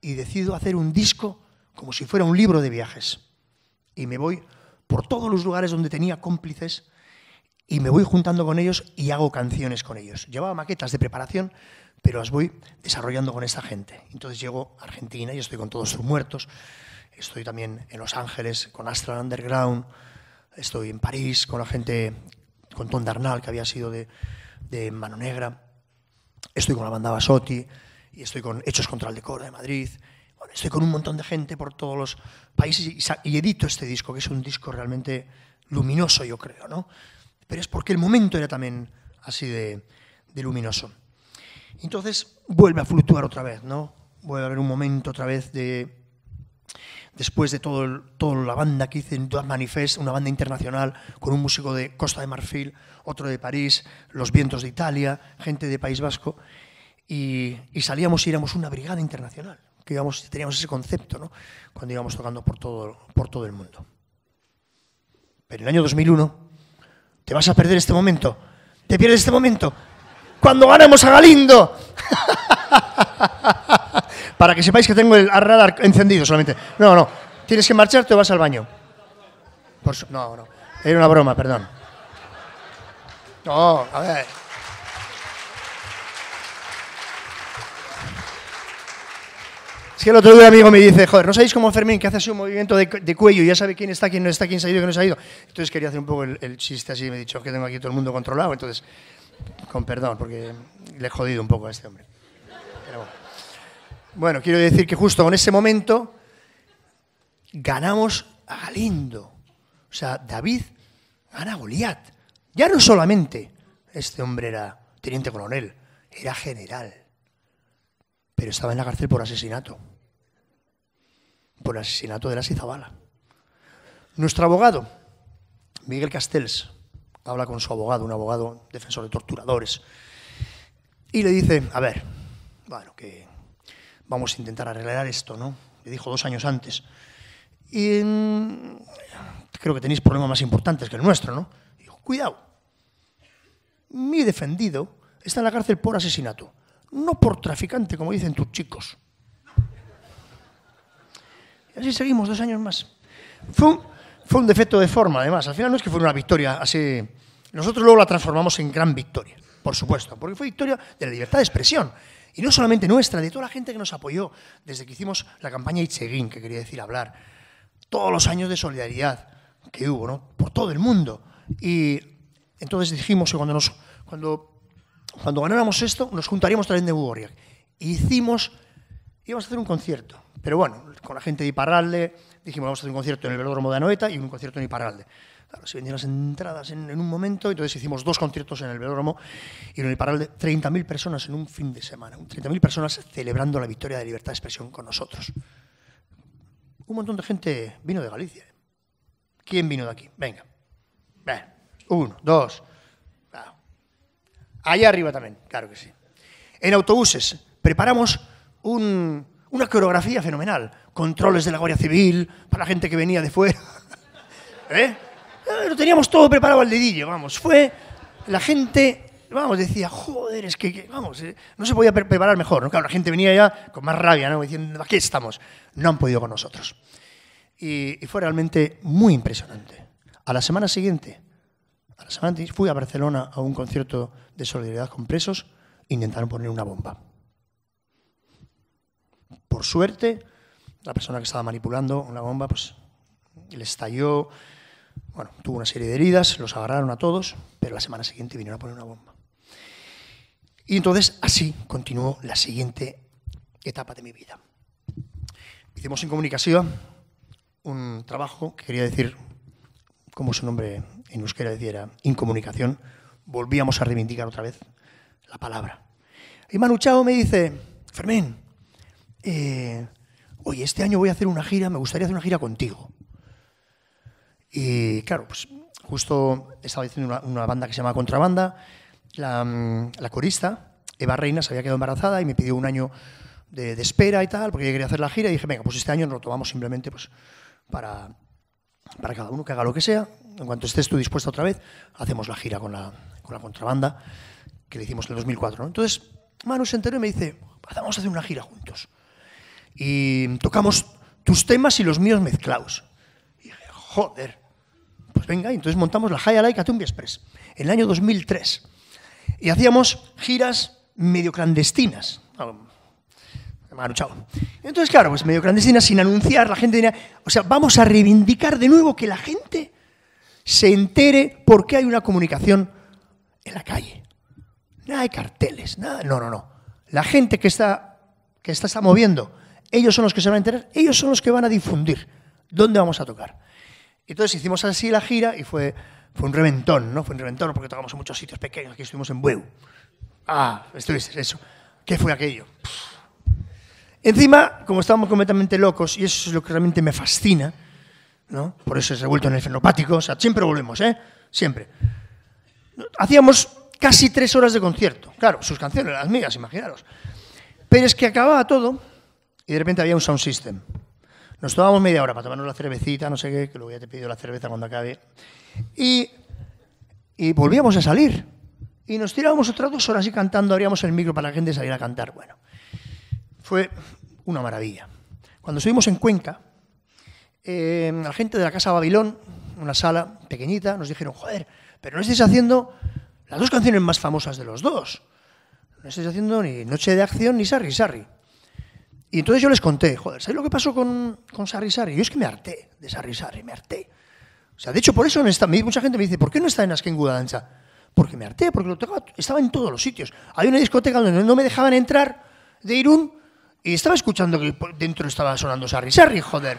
Y decido hacer un disco como si fuera un libro de viajes y me voy por todos los lugares donde tenía cómplices y me voy juntando con ellos y hago canciones con ellos. Llevaba maquetas de preparación, pero las voy desarrollando con esta gente. Entonces llego a Argentina y estoy con todos sus muertos. Estoy también en Los Ángeles con Astral Underground. Estoy en París con la gente, con Tom Darnal, que había sido de, de Mano Negra. Estoy con la banda Basotti y estoy con Hechos contra el Decoro de Madrid estoy con un montón de gente por todos los países y, edito este disco, que es un disco realmente luminoso, yo creo, ¿no? Pero es porque el momento era también así de, luminoso. Entonces vuelve a fluctuar otra vez, ¿no? Vuelve a haber un momento otra vez de después de toda todo la banda que hice en Dos Manifest, una banda internacional con un músico de Costa de Marfil, otro de París, Los Vientos de Italia, gente de País Vasco, y, y salíamos y éramos una brigada internacional que teníamos ese concepto ¿no? cuando íbamos tocando por todo, por todo el mundo. Pero en el año 2001, te vas a perder este momento, te pierdes este momento, cuando ganemos a Galindo. Para que sepáis que tengo el radar encendido solamente. No, no, tienes que marcharte o vas al baño. No, no, era una broma, perdón. No, a ver. Es que el otro día un amigo me dice, joder, ¿no sabéis cómo Fermín, que hace así un movimiento de, cuello y ya sabe quién está, quién no está, quién se ha ido, quién no se ha ido? Entonces quería hacer un poco el, chiste así, me he dicho que tengo aquí todo el mundo controlado, entonces, con perdón, porque le he jodido un poco a este hombre. Pero bueno. bueno, quiero decir que justo en ese momento ganamos a Galindo. O sea, David gana a Goliat. Ya no solamente este hombre era teniente coronel, era general, pero estaba en la cárcel por asesinato por el asesinato de la Bala. Nuestro abogado, Miguel Castells, habla con su abogado, un abogado defensor de torturadores, y le dice, a ver, bueno, que vamos a intentar arreglar esto, ¿no? Le dijo dos años antes. Y mm, creo que tenéis problemas más importantes que el nuestro, ¿no? dijo, cuidado, mi defendido está en la cárcel por asesinato, no por traficante, como dicen tus chicos. Y así seguimos dos años más. Fue un, defecto de forma, además. Al final no es que fuera una victoria así. Nosotros luego la transformamos en gran victoria, por supuesto, porque fue victoria de la libertad de expresión. Y no solamente nuestra, de toda la gente que nos apoyó desde que hicimos la campaña Itzeguín, que quería decir hablar. Todos los años de solidaridad que hubo, ¿no? Por todo el mundo. Y entonces dijimos que cuando, ganáramos esto, nos juntaríamos también de Bugoriak. Y hicimos, íbamos a hacer un concierto pero bueno, con la gente de Iparralde dijimos vamos a hacer un concierto en el velódromo de Anoeta y un concierto en Iparralde. Claro, se vendieron las entradas en, un momento, y entonces hicimos dos conciertos en el velódromo y en el Iparralde 30.000 personas en un fin de semana, 30.000 personas celebrando la victoria de libertad de expresión con nosotros. Un montón de gente vino de Galicia. ¿Quién vino de aquí? Venga. Uno, dos. Allá arriba también, claro que sí. En autobuses preparamos un, una coreografía fenomenal. Controles de la Guardia Civil, para la gente que venía de fuera. ¿Eh? Eh, lo teníamos todo preparado al dedillo, vamos. Fue la gente, vamos, decía, joder, es que, vamos, eh, no se podía preparar mejor. Claro, la gente venía ya con más rabia, ¿no? Diciendo, aquí estamos. No han podido con nosotros. Y, fue realmente muy impresionante. A la semana siguiente, a la semana fui a Barcelona a un concierto de solidaridad con presos, intentaron poner una bomba. Por suerte, la persona que estaba manipulando la bomba, pues le estalló, bueno, tuvo una serie de heridas, los agarraron a todos, pero la semana siguiente vinieron a poner una bomba. Y entonces así continuó la siguiente etapa de mi vida. Hicimos en comunicación un trabajo que quería decir, como su nombre en euskera decía, incomunicación, volvíamos a reivindicar otra vez la palabra. Y Manu Chao me dice, Fermín, eh, oye, este año voy a hacer una gira, me gustaría hacer una gira contigo. Y claro, pues justo estaba diciendo una, banda que se llama Contrabanda, mm, la, corista, Eva Reina, se había quedado embarazada y me pidió un año de, espera y tal, porque yo quería hacer la gira y dije, venga, pues este año lo tomamos simplemente pues, para, cada uno que haga lo que sea. En cuanto estés tú dispuesta otra vez, hacemos la gira con la, contrabanda que le hicimos en el 2004. Entonces, Manu se enteró y me dice, vamos a hacer una gira juntos y tocamos tus temas y los míos mezclados. Y dije, joder, pues venga, y entonces montamos la High Alike Cumbia Express en el año 2003. Y hacíamos giras medio clandestinas. Manu, ah, chao. Entonces, claro, pues medio clandestinas, sin anunciar, la gente O sea, vamos a reivindicar de nuevo que la gente se entere por qué hay una comunicación en la calle. Nada de carteles, nada. No, no, no. La gente que que está, está moviendo ellos son los que se van a enterar, ellos son los que van a difundir dónde vamos a tocar. Entonces hicimos así la gira y fue, fue un reventón, ¿no? Fue un reventón porque tocamos en muchos sitios pequeños, aquí estuvimos en Bueu. Ah, estuviste, eso. ¿Qué fue aquello? Encima, como estábamos completamente locos, y eso es lo que realmente me fascina, ¿no? Por eso es revuelto en el fenopático, o sea, siempre volvemos, ¿eh? Siempre. Hacíamos casi tres horas de concierto, claro, sus canciones, las mías, imaginaros. Pero es que acababa todo y de repente había un sound system. Nos tomábamos media hora para tomarnos la cervecita, no sé qué, que lo ya te la cerveza cuando acabe. Y, y volvíamos a salir. Y nos tirábamos otras dos horas y cantando, abríamos el micro para la gente salir a cantar. Bueno, fue una maravilla. Cuando estuvimos en Cuenca, eh, la gente de la Casa Babilón, una sala pequeñita, nos dijeron, joder, pero no estáis haciendo las dos canciones más famosas de los dos. No estáis haciendo ni Noche de Acción ni Sarri Sarri. Y entonces yo les conté, joder, ¿sabéis lo que pasó con, con Sarri Yo es que me harté de Sarri Sarri, me harté. O sea, de hecho, por eso en esta. mucha gente me dice, ¿por qué no está en Asken Danza? Porque me harté, porque lo tocaba, estaba en todos los sitios. Hay una discoteca donde no me dejaban entrar de Irún y estaba escuchando que dentro estaba sonando Sarri Sarri, joder.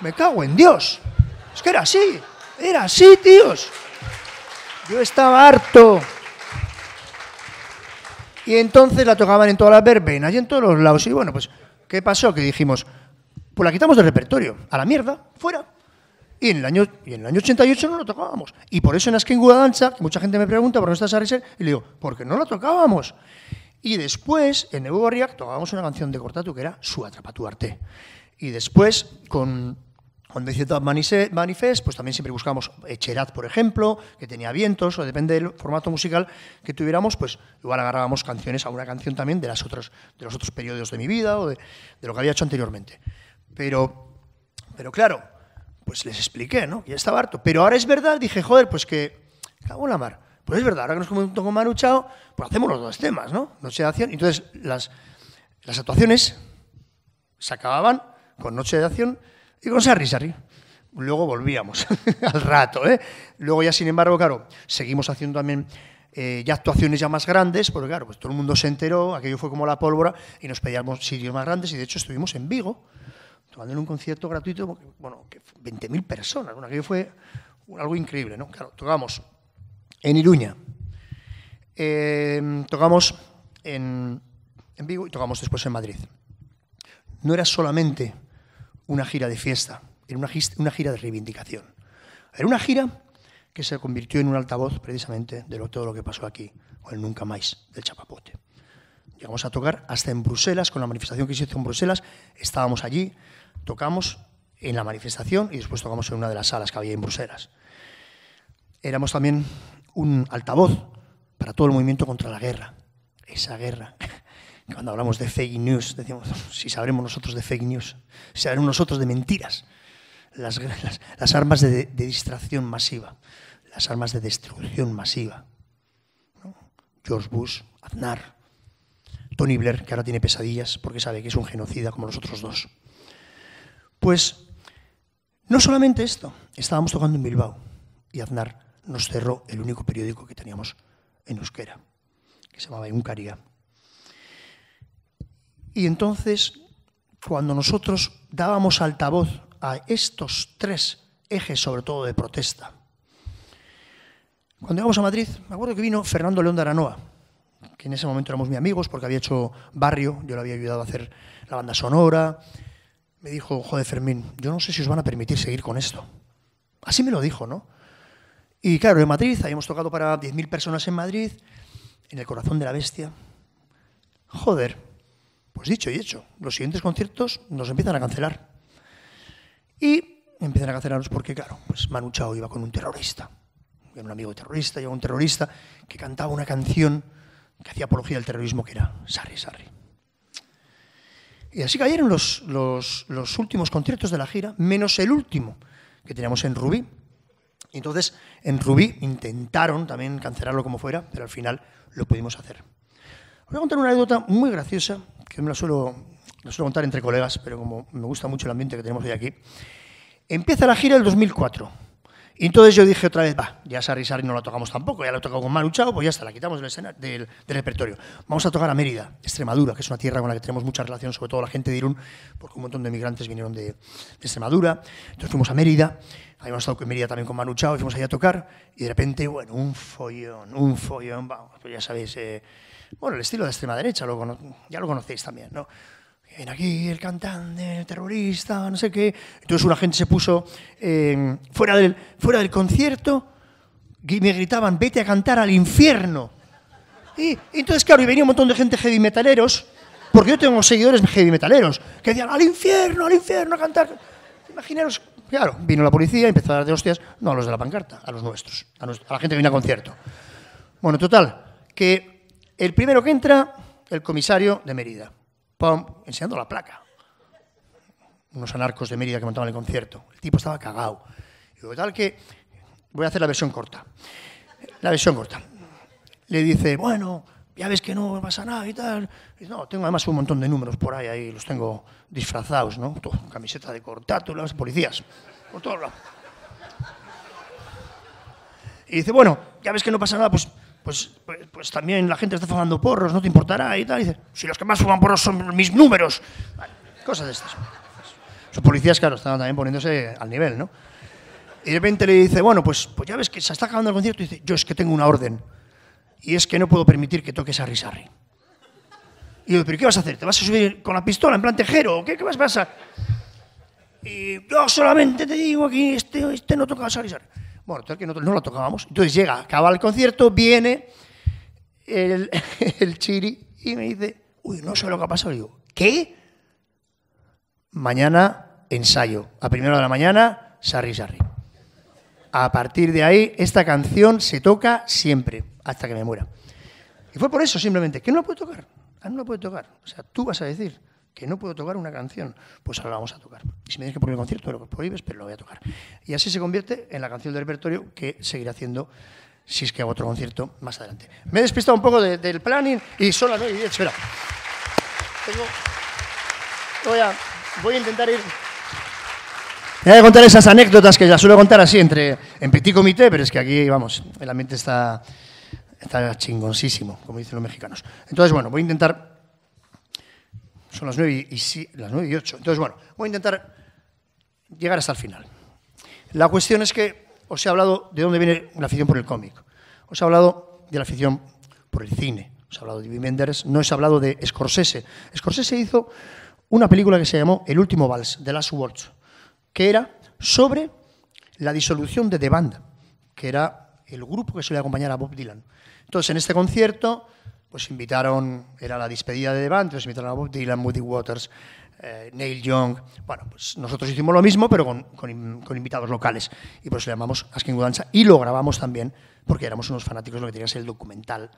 Me cago en Dios. Es que era así, era así, tíos. Yo estaba harto. Y entonces la tocaban en todas las verbenas y en todos los lados. Y bueno, pues ¿Qué pasó? Que dijimos, pues la quitamos del repertorio, a la mierda, fuera. Y en el año, y en el año 88 no lo tocábamos. Y por eso en Askenguda Danza, mucha gente me pregunta por no estás a y le digo, porque no lo tocábamos. Y después, en Nuevo Barriac, tocábamos una canción de Cortatu que era Su Atrapa Arte. Y después, con cuando dice Manifest, pues también siempre buscábamos Echerat, por ejemplo, que tenía vientos, o depende del formato musical que tuviéramos, pues igual agarrábamos canciones a una canción también de, las otras, de los otros periodos de mi vida o de, lo que había hecho anteriormente. Pero, pero claro, pues les expliqué, ¿no? Ya estaba harto. Pero ahora es verdad, dije, joder, pues que, hago en la mar. Pues es verdad, ahora que nos comentó con Manu pues hacemos los dos temas, ¿no? Noche de acción. Entonces, las, las actuaciones se acababan con Noche de acción y con Sarri, Sarri. Luego volvíamos al rato. ¿eh? Luego ya, sin embargo, claro, seguimos haciendo también eh, ya actuaciones ya más grandes, porque claro, pues todo el mundo se enteró, aquello fue como la pólvora, y nos pedíamos sitios más grandes, y de hecho estuvimos en Vigo, en un concierto gratuito, bueno, 20.000 personas, bueno, aquello fue algo increíble, ¿no? Claro, tocamos en Iruña, em, tocamos en, en Vigo y tocamos después en Madrid. No era solamente una gira de fiesta, era una, gira de reivindicación. Era una gira que se convirtió en un altavoz precisamente de todo lo que pasó aquí, con el Nunca Más del Chapapote. Llegamos a tocar hasta en Bruselas, con la manifestación que se hizo en Bruselas, estábamos allí, tocamos en la manifestación y después tocamos en una de las salas que había en Bruselas. Éramos también un altavoz para todo el movimiento contra la guerra, esa guerra cuando hablamos de fake news, decimos, si sabremos nosotros de fake news, si sabremos nosotros de mentiras, las, armas de, distracción masiva, las armas de destrucción masiva. George Bush, Aznar, Tony Blair, que ahora tiene pesadillas porque sabe que es un genocida como los otros dos. Pues no solamente esto, estábamos tocando en Bilbao y Aznar nos cerró el único periódico que teníamos en euskera, que se llamaba Incaria. Y entonces, cuando nosotros dábamos altavoz a estos tres ejes, sobre todo de protesta, cuando llegamos a Madrid, me acuerdo que vino Fernando León de Aranoa, que en ese momento éramos muy amigos porque había hecho Barrio, yo le había ayudado a hacer la banda sonora. Me dijo, joder, Fermín, yo no sé si os van a permitir seguir con esto. Así me lo dijo, ¿no? Y claro, en Madrid, habíamos tocado para 10.000 personas en Madrid, en el corazón de la bestia. Joder, pues dicho y hecho, los siguientes conciertos nos empiezan a cancelar. Y empiezan a cancelarnos porque, claro, pues Manu Chao iba con un terrorista. Era un amigo terrorista, iba un terrorista que cantaba una canción que hacía apología del terrorismo que era Sarri, Sarri. Y así cayeron los, los, últimos conciertos de la gira, menos el último que teníamos en Rubí. Entonces, en Rubí intentaron también cancelarlo como fuera, pero al final lo pudimos hacer. Voy a contar una anécdota muy graciosa, que me la suelo, suelo contar entre colegas, pero como me gusta mucho el ambiente que tenemos hoy aquí. Empieza la gira del 2004. Y entonces yo dije otra vez, va, ya Sarri Sarri no la tocamos tampoco, ya la he tocado con Manu Chao, pues ya está, la quitamos del, escena, del, repertorio. Vamos a tocar a Mérida, Extremadura, que es una tierra con la que tenemos mucha relación, sobre todo la gente de Irún, porque un montón de migrantes vinieron de, Extremadura. Entonces fuimos a Mérida, habíamos estado en Mérida también con Manu Chao, fuimos allá a tocar, y de repente, bueno, un follón, un follón, vamos, pues ya sabéis... Eh, bueno, el estilo de extrema derecha, ya lo conocéis también, ¿no? Ven aquí el cantante, el terrorista, no sé qué. Entonces una gente se puso eh, fuera, del, fuera del concierto y me gritaban, vete a cantar al infierno. Y, entonces, claro, y venía un montón de gente heavy metaleros, porque yo tengo seguidores heavy metaleros, que decían, al infierno, al infierno, a cantar. Imaginaros, claro, vino la policía, y empezó a dar de hostias, no a los de la pancarta, a los nuestros, a, la gente que vino a concierto. Bueno, total, que el primero que entra, el comisario de Mérida, ¡Pum! enseñando la placa. Unos anarcos de Mérida que montaban el concierto. El tipo estaba cagado. Digo, tal que voy a hacer la versión corta. La versión corta. Le dice, bueno, ya ves que no pasa nada y tal. no, tengo además un montón de números por ahí, ahí los tengo disfrazados, ¿no? camiseta de las policías, por todos lados. Y dice, bueno, ya ves que no pasa nada, pues pues, pues, pues, también la gente está fumando porros, no te importará y tal. dice, si los que más fuman porros son mis números. cosas de estas. Los policías, claro, estaban también poniéndose al nivel, ¿no? Y de repente le dice, bueno, pues, pues ya ves que se está acabando el concierto. Y dice, yo es que tengo una orden. Y es que no puedo permitir que toques a Risarri. Y yo, ¿pero qué vas a hacer? ¿Te vas a subir con la pistola en plan tejero? ¿O qué, qué vas, a pasar? Y yo solamente te digo aquí, este, este no toca a Risarri. Bueno, que no, lo tocábamos. Entonces llega, acaba el concierto, viene el, Chiri y me dice, uy, no sé lo que ha pasado. digo, ¿qué? Mañana ensayo. A primera de la mañana, sarri sarri. A partir de ahí, esta canción se toca siempre, hasta que me muera. Y fue por eso simplemente, que no la puedo tocar. Ah, no la puede tocar. O sea, tú vas a decir, que no puedo tocar una canción, pues ahora la vamos a tocar. Y si me dices que por el concierto, lo prohíbes, pero lo voy a tocar. Y así se convierte en la canción del repertorio que seguiré haciendo si es que hago otro concierto más adelante. Me he despistado un poco del planning y solo las 9 espera. voy, a, voy a intentar ir... Voy a contar esas anécdotas que ya suelo contar así entre, en petit comité, pero es que aquí, vamos, el ambiente está, está chingoncísimo, como dicen los mexicanos. Entonces, bueno, voy a intentar son las 9 y, las 9 y 8. Entonces, bueno, voy a intentar llegar hasta el final. La cuestión es que os he hablado de dónde viene la afición por el cómic. Os he hablado de la afición por el cine. Os he hablado de Wim Wenders. No os he hablado de Scorsese. Scorsese hizo una película que se llamó El último vals, de Last Words, que era sobre la disolución de The Band, que era el grupo que solía acompañar a Bob Dylan. Entonces, en este concierto pues invitaron, era la despedida de Devante, nos invitaron a Bob Dylan, Moody Waters, eh, Neil Young. Bueno, pues nosotros hicimos lo mismo, pero con, invitados locales. Y pues le llamamos Asking y lo grabamos también, porque éramos unos fanáticos de lo que tenía que ser el documental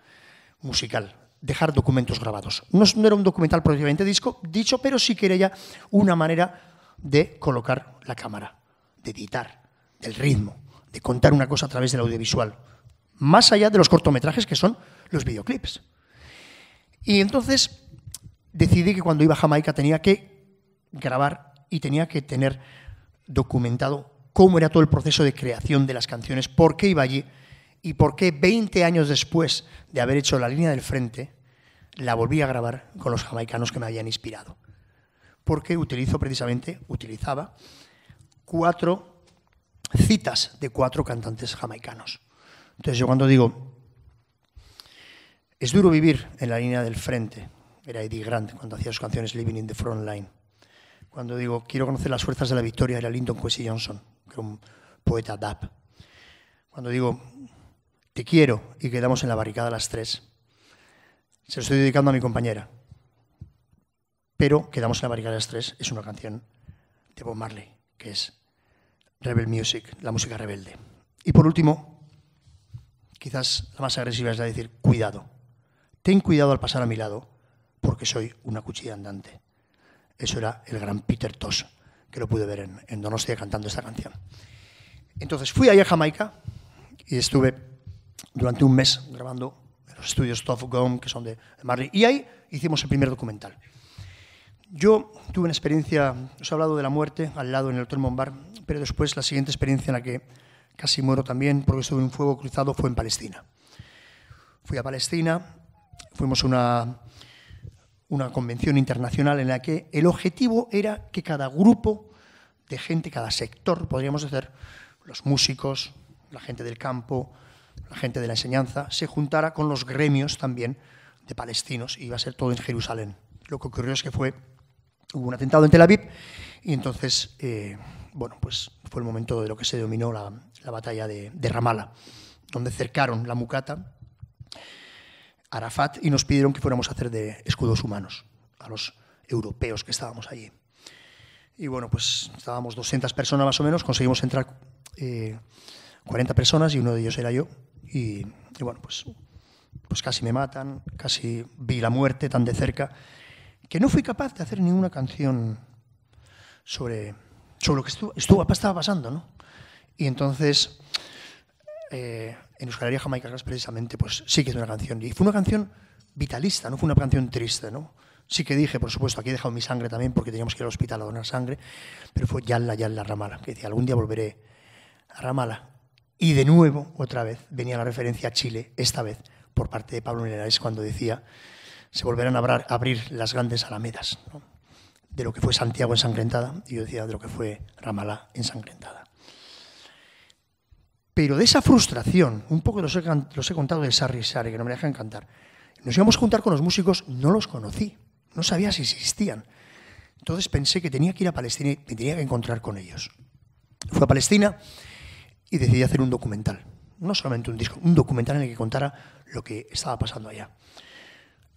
musical. Dejar documentos grabados. No, era un documental propiamente disco, dicho, pero sí que era ya una manera de colocar la cámara, de editar, del ritmo, de contar una cosa a través del audiovisual. Más allá de los cortometrajes que son los videoclips. Y entonces decidí que cuando iba a Jamaica tenía que grabar y tenía que tener documentado cómo era todo el proceso de creación de las canciones, por qué iba allí y por qué 20 años después de haber hecho la línea del frente, la volví a grabar con los jamaicanos que me habían inspirado. Porque utilizo precisamente, utilizaba cuatro citas de cuatro cantantes jamaicanos. Entonces yo cuando digo, es duro vivir en la línea del frente, era Eddie Grant cuando hacía sus canciones Living in the Front Line. Cuando digo, quiero conocer las fuerzas de la victoria, era Lyndon Kwesi Johnson, que era un poeta DAP. Cuando digo, te quiero y quedamos en la barricada a las tres, se lo estoy dedicando a mi compañera. Pero quedamos en la barricada a las tres es una canción de Bob Marley, que es Rebel Music, la música rebelde. Y por último, quizás la más agresiva es la de decir, cuidado ten cuidado al pasar a mi lado, porque soy una cuchilla andante. Eso era el gran Peter Tosh, que lo pude ver en, en Donostia cantando esta canción. Entonces fui allá a Jamaica y estuve durante un mes grabando en los estudios Top Gum, que son de Marley, y ahí hicimos el primer documental. Yo tuve una experiencia, os he hablado de la muerte al lado en el Hotel Mombar, pero después la siguiente experiencia en la que casi muero también porque estuve en un fuego cruzado fue en Palestina. Fui a Palestina, fuimos una, convención internacional en la que el objetivo era que cada grupo de gente, cada sector, podríamos decir, los músicos, la gente del campo, la gente de la enseñanza, se juntara con los gremios también de palestinos y iba a ser todo en Jerusalén. Lo que ocurrió es que fue, hubo un atentado en Tel Aviv y entonces, eh, bueno, pues fue el momento de lo que se denominó la, batalla de, de, Ramallah, donde cercaron la Mucata Arafat y nos pidieron que fuéramos a hacer de escudos humanos a los europeos que estábamos allí. Y bueno, pues estábamos 200 personas más o menos, conseguimos entrar 40 eh, personas y uno de ellos era yo. Y, bueno, pues, pues casi me matan, casi vi la muerte tan de cerca, que no fui capaz de hacer ninguna canción sobre, sobre lo que estuvo, estaba pasando, ¿no? Y entonces eh, en Euskal Herria Jamaica precisamente, pues sí que es una canción. Y fue una canción vitalista, no fue una canción triste, ¿no? Sí que dije, por supuesto, aquí he dejado mi sangre también porque teníamos que ir al hospital a donar sangre, pero fue Yalla, Yalla, Ramala, que decía, algún día volveré a Ramala. Y de nuevo, otra vez, venía la referencia a Chile, esta vez por parte de Pablo es cuando decía, se volverán a abrir las grandes alamedas, de lo que fue Santiago ensangrentada, y yo decía de lo que fue Ramala ensangrentada. Pero de esa frustración, un poco los he, contado de Sarri Sari, que no me dejan cantar, nos íbamos a juntar con los músicos, no los conocí, no sabía si existían. Entonces pensé que tenía que ir a Palestina y me tenía que encontrar con ellos. Fui a Palestina y decidí hacer un documental. No solamente un disco, un documental en el que contara lo que estaba pasando allá.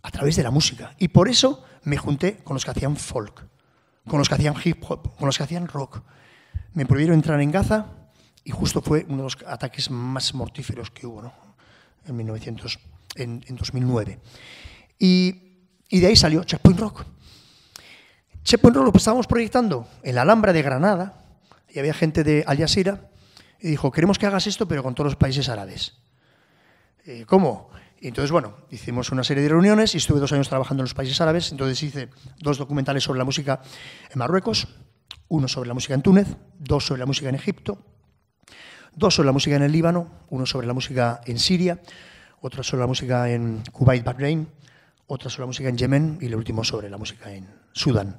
A través de la música. Y por eso me junté con los que hacían folk, con los que hacían hip hop, con los que hacían rock. Me prohibieron entrar en Gaza, y justo fue uno de los ataques más mortíferos que hubo en, 2009. Y, de ahí salió Checkpoint Rock. Checkpoint Rock lo estábamos proyectando en la Alhambra de Granada y había gente de Al Jazeera y dijo, queremos que hagas esto pero con todos los países árabes. Eh, ¿Cómo? Y entonces, bueno, hicimos una serie de reuniones y estuve dos años trabajando en los países árabes. Entonces hice dos documentales sobre la música en Marruecos, uno sobre la música en Túnez, dos sobre la música en Egipto, Dos sobre la música en el Líbano, uno sobre la música en Siria, otro sobre la música en Kuwait, Bahrein, otro sobre la música en Yemen y el último sobre la música en Sudán.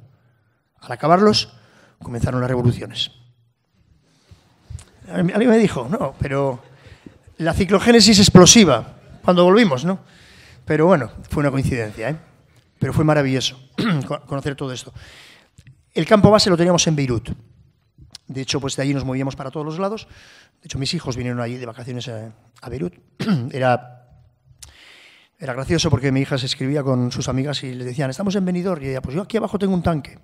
Al acabarlos, comenzaron las revoluciones. mí me dijo, no, pero la ciclogénesis explosiva, cuando volvimos, ¿no? Pero bueno, fue una coincidencia, ¿eh? Pero fue maravilloso conocer todo esto. El campo base lo teníamos en Beirut. De hecho, pues de allí nos movíamos para todos los lados. De hecho, mis hijos vinieron allí de vacaciones a, Beirut. Era era gracioso porque mi hija se escribía con sus amigas y les decían, estamos en Benidorm. Y ella, pues yo aquí abajo tengo un tanque.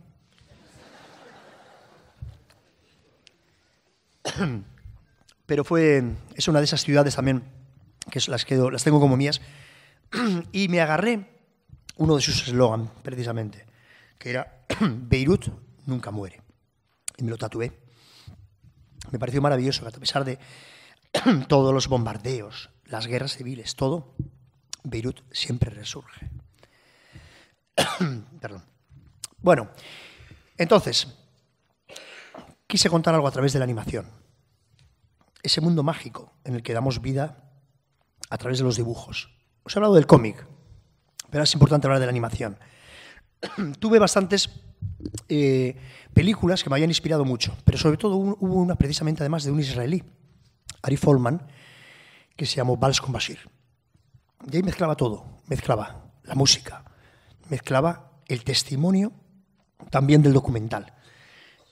Pero fue, es una de esas ciudades también, que las, quedo, las tengo como mías. Y me agarré uno de sus eslogan, precisamente, que era Beirut nunca muere. Y me lo tatué. Me pareció maravilloso que a pesar de todos los bombardeos, las guerras civiles, todo, Beirut siempre resurge. Perdón. Bueno, entonces, quise contar algo a través de la animación. Ese mundo mágico en el que damos vida a través de los dibujos. Os he hablado del cómic, pero es importante hablar de la animación. Tuve bastantes eh, películas que me habían inspirado mucho, pero sobre todo hubo una precisamente además de un israelí, Ari Folman, que se llamó Vals con Bashir. Y ahí mezclaba todo, mezclaba la música, mezclaba el testimonio también del documental.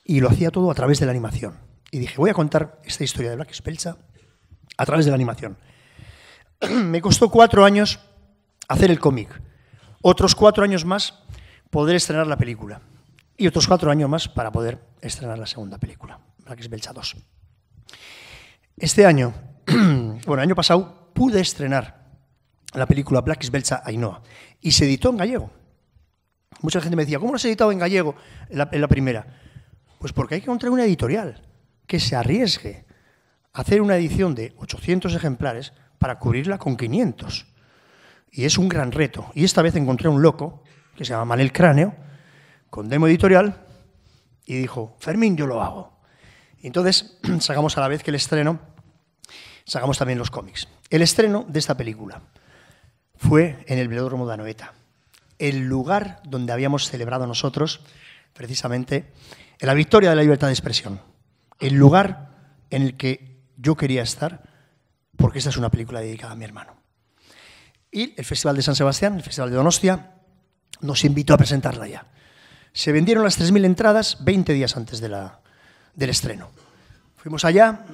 Y lo hacía todo a través de la animación. Y dije, voy a contar esta historia de Black Spelcha a través de la animación. Me costó cuatro años hacer el cómic, otros cuatro años más poder estrenar la película y otros cuatro años más para poder estrenar la segunda película, Black is Belcha 2. Este año, bueno, el año pasado pude estrenar la película Black is Belcha Ainhoa y se editó en gallego. Mucha gente me decía, ¿cómo no has editado en gallego en la, primera? Pues porque hay que encontrar una editorial que se arriesgue a hacer una edición de 800 ejemplares para cubrirla con 500. Y es un gran reto. Y esta vez encontré un loco que se llama Manel Cráneo, con Demo Editorial y dijo, Fermín, yo lo hago. Y entonces sacamos a la vez que el estreno, sacamos también los cómics. El estreno de esta película fue en el velódromo de Anoeta, el lugar donde habíamos celebrado nosotros precisamente la victoria de la libertad de expresión, el lugar en el que yo quería estar, porque esta es una película dedicada a mi hermano. Y el Festival de San Sebastián, el Festival de Donostia, nos invitó a presentarla ya. Se vendieron las 3.000 entradas 20 días antes del estreno. Fuimos allá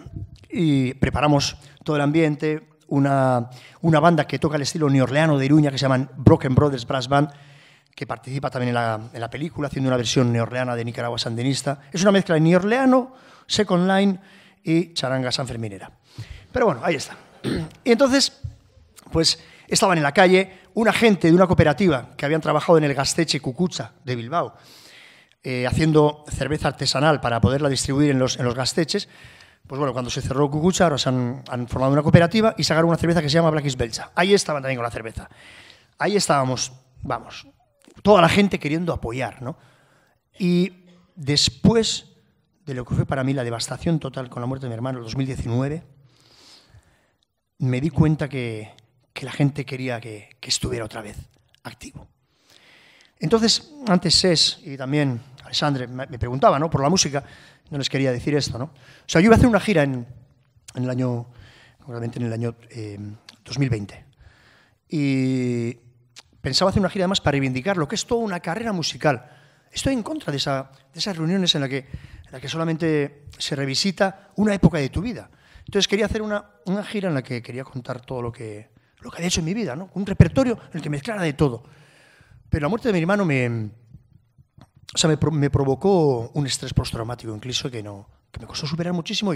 y preparamos todo el ambiente, una, banda que toca el estilo neorleano de Iruña, que se llaman Broken Brothers Brass Band, que participa también en la, película, haciendo una versión neorleana de Nicaragua Sandinista. Es una mezcla de neorleano, Second Line y charanga sanferminera. Pero bueno, ahí está. Y entonces, pues Estaban en la calle un agente de una cooperativa que habían trabajado en el Gasteche Cucucha de Bilbao, eh, haciendo cerveza artesanal para poderla distribuir en los, en gasteches. Pues bueno, cuando se cerró Cucucha, ahora se han, formado una cooperativa y sacaron una cerveza que se llama Blackis Belcha. Ahí estaban también con la cerveza. Ahí estábamos, vamos, toda la gente queriendo apoyar, ¿no? Y después de lo que fue para mí la devastación total con la muerte de mi hermano en 2019, me di cuenta que, que la gente quería que, estuviera otra vez activo. Entonces, antes es y también Alessandre me, preguntaba, ¿no? por la música, no les quería decir esto. ¿no? O sea, yo iba a hacer una gira en, el año, en el año 2020. Eh, y pensaba hacer una gira además para reivindicar lo que es toda una carrera musical. Estoy en contra de, esas reuniones en las que, la que solamente se revisita una época de tu vida. Entonces quería hacer una gira en la que quería contar todo lo que, lo que había hecho en mi vida, ¿no? Un repertorio en el que mezclara de todo. Pero la muerte de mi hermano me, me, provocó un estrés postraumático incluso que, no, que me costó superar muchísimo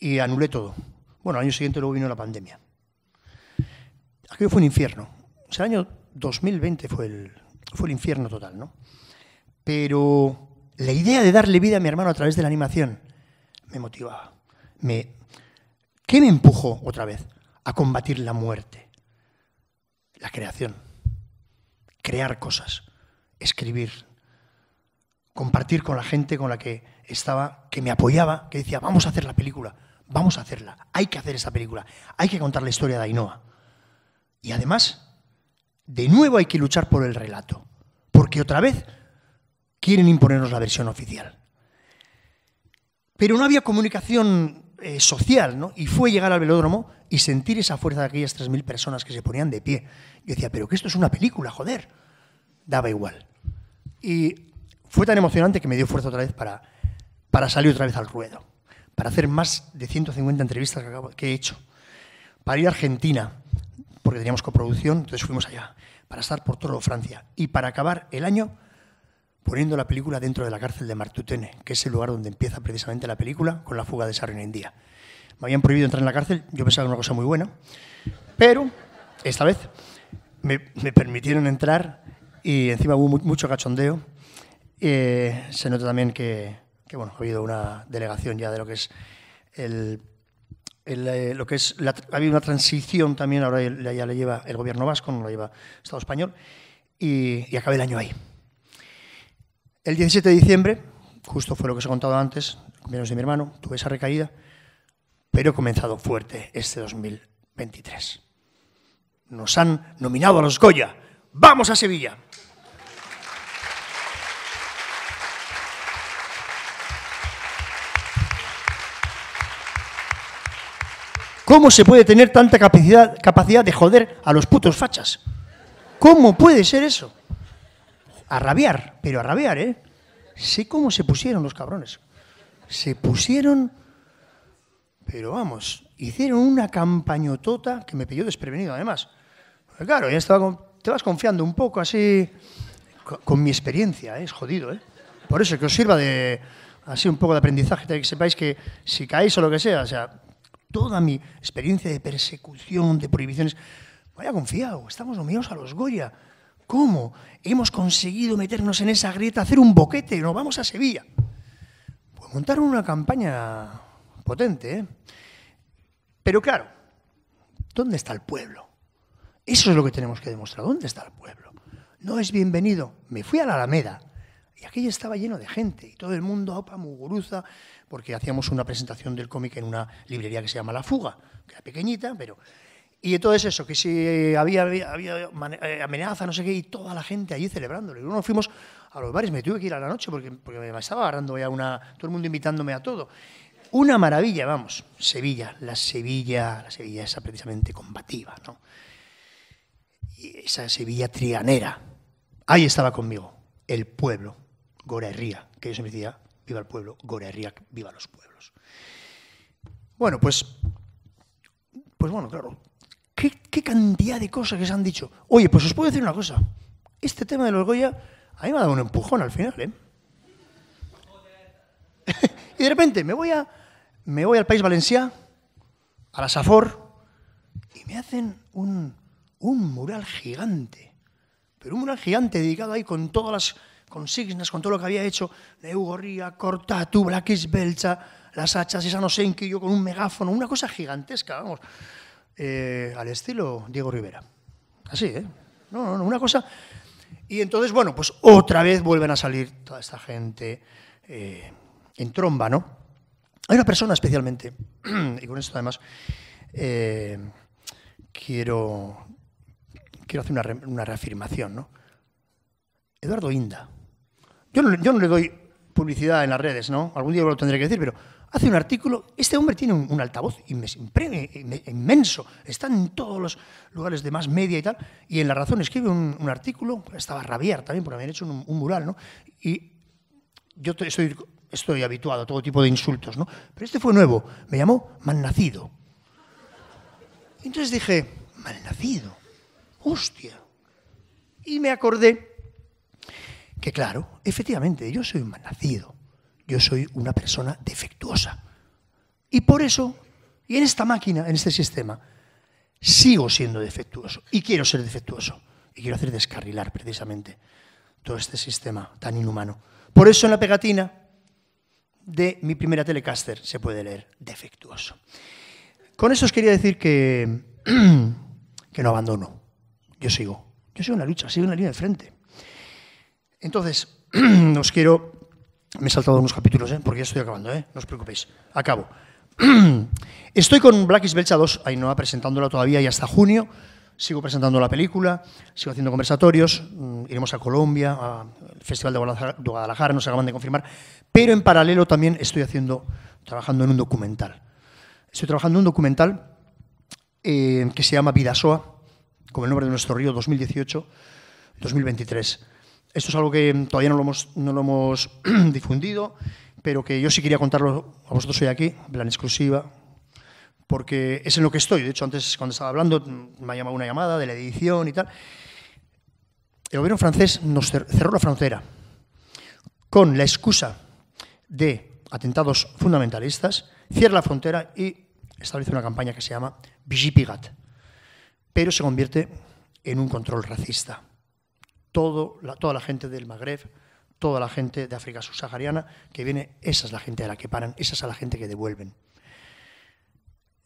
y, anulé todo. Bueno, al año siguiente luego vino la pandemia. Aquello fue un infierno. O sea, el año 2020 fue el, fue el infierno total, ¿no? Pero la idea de darle vida a mi hermano a través de la animación me motivaba. Me, ¿Qué me empujó otra vez? A combatir la muerte. La creación. Crear cosas. Escribir. Compartir con la gente con la que estaba, que me apoyaba, que decía, vamos a hacer la película, vamos a hacerla, hay que hacer esa película, hay que contar la historia de Ainhoa. Y además, de nuevo hay que luchar por el relato, porque otra vez quieren imponernos la versión oficial. Pero no había comunicación eh, social, ¿no? Y fue llegar al velódromo y sentir esa fuerza de aquellas 3.000 personas que se ponían de pie. Yo decía, pero que esto es una película, joder. Daba igual. Y fue tan emocionante que me dio fuerza otra vez para, salir otra vez al ruedo, para hacer más de 150 entrevistas que, he hecho, para ir a Argentina, porque teníamos coproducción, entonces fuimos allá, para estar por todo Francia y para acabar el año poniendo la película dentro de la cárcel de Martutene, que es el lugar donde empieza precisamente la película con la fuga de en India. Me habían prohibido entrar en la cárcel, yo pensaba que era una cosa muy buena, pero esta vez me, permitieron entrar y encima hubo mucho cachondeo. Eh, se nota también que, bueno, ha habido una delegación ya de lo que es eh, lo que es ha habido una transición también, ahora ya, la le lleva el gobierno vasco, no la lleva el Estado español, y, y el año ahí. El 17 de diciembre, justo fue lo que os he contado antes, menos de mi hermano, tuve esa recaída, pero he comenzado fuerte este 2023. Nos han nominado a los Goya. ¡Vamos a Sevilla! ¿Cómo se puede tener tanta capacidad, capacidad de joder a los putos fachas? ¿Cómo puede ser eso? a rabiar, pero a rabiar, ¿eh? Sé cómo se pusieron los cabrones. Se pusieron, pero vamos, hicieron una campañotota que me pidió desprevenido además. claro, ya estaba te vas confiando un poco así, con, mi experiencia, ¿eh? es jodido, ¿eh? Por eso, que os sirva de, así un poco de aprendizaje, que sepáis que si caéis o lo que sea, o sea, toda mi experiencia de persecución, de prohibiciones, vaya confiado, estamos nominados a los Goya. ¿Cómo? Hemos conseguido meternos en esa grieta, hacer un boquete, nos vamos a Sevilla. Pues montaron una campaña potente. ¿eh? Pero claro, ¿dónde está el pueblo? Eso es lo que tenemos que demostrar. ¿Dónde está el pueblo? No es bienvenido. Me fui a la Alameda y aquello estaba lleno de gente y todo el mundo, opa, muguruza, porque hacíamos una presentación del cómic en una librería que se llama La Fuga, que era pequeñita, pero y todo eso, que si eh, había, eh, amenaza, no sé qué, y toda la gente allí celebrándolo. Y luego nos fuimos a los bares, me tuve que ir a la noche porque, me estaba agarrando ya una, todo el mundo invitándome a todo. Una maravilla, vamos, Sevilla, la Sevilla, la Sevilla esa precisamente combativa, ¿no? Y esa Sevilla trianera. Ahí estaba conmigo, el pueblo, Gorerría que yo siempre decía, viva el pueblo, Gorerría viva los pueblos. Bueno, pues, pues bueno, claro, ¿Qué, cantidad de cosas que se han dicho. Oye, pues os puedo decir una cosa. Este tema de la Goya a mí me ha dado un empujón al final, ¿eh? y de repente me voy, a, me voy al País Valenciá, a la Safor, y me hacen un, mural gigante. Pero un mural gigante dedicado ahí con todas las consignas, con todo lo que había hecho de Hugo Ría, Cortatu, Blackis Belcha, las hachas y qué, yo con un megáfono, una cosa gigantesca, vamos. Eh, al estilo Diego Rivera. Así, ¿eh? No, no, una cosa. Y entonces, bueno, pues otra vez vuelven a salir toda esta gente eh, en tromba, ¿no? Hay una persona especialmente, y con esto además eh, quiero, quiero hacer una, reafirmación, ¿no? Eduardo Inda. Yo no, yo no le doy publicidad en las redes, ¿no? Algún día lo tendré que decir, pero hace un artículo, este hombre tiene un, altavoz inmenso, está en todos los lugares de más media y tal, y en La Razón escribe un, artículo, estaba rabiar también por haber hecho un, mural, ¿no? Y yo estoy, estoy habituado a todo tipo de insultos, ¿no? Pero este fue nuevo, me llamó malnacido. Entonces dije, malnacido, hostia. Y me acordé que, claro, efectivamente, yo soy un malnacido yo soy una persona defectuosa. Y por eso, y en esta máquina, en este sistema, sigo siendo defectuoso y quiero ser defectuoso y quiero hacer descarrilar precisamente todo este sistema tan inhumano. Por eso en la pegatina de mi primera Telecaster se puede leer defectuoso. Con eso os quería decir que, que no abandono, yo sigo, yo sigo en la lucha, sigo en la línea de frente. Entonces, os quiero me he saltado unos capítulos, ¿eh? porque ya estoy acabando, ¿eh? no os preocupéis. Acabo. Estoy con Black is Belcha no Ainhoa presentándola todavía y hasta junio. Sigo presentando la película, sigo haciendo conversatorios, mm, iremos a Colombia, al Festival de Guadalajara, nos acaban de confirmar, pero en paralelo también estoy haciendo, trabajando en un documental. Estoy trabajando en un documental eh, que se llama Vidasoa, con el nombre de nuestro río 2018-2023. Esto es algo que todavía no lo hemos, no lo hemos difundido, pero que yo sí quería contarlo a vosotros hoy aquí, en plan exclusiva, porque es en lo que estoy. De hecho, antes, cuando estaba hablando, me ha llamado una llamada de la edición y tal. El gobierno francés nos cerró la frontera con la excusa de atentados fundamentalistas, cierra la frontera y establece una campaña que se llama Vigipigat, pero se convierte en un control racista toda la gente del Magreb, toda la gente de África subsahariana que viene, esa es la gente a la que paran, esa es a la gente que devuelven.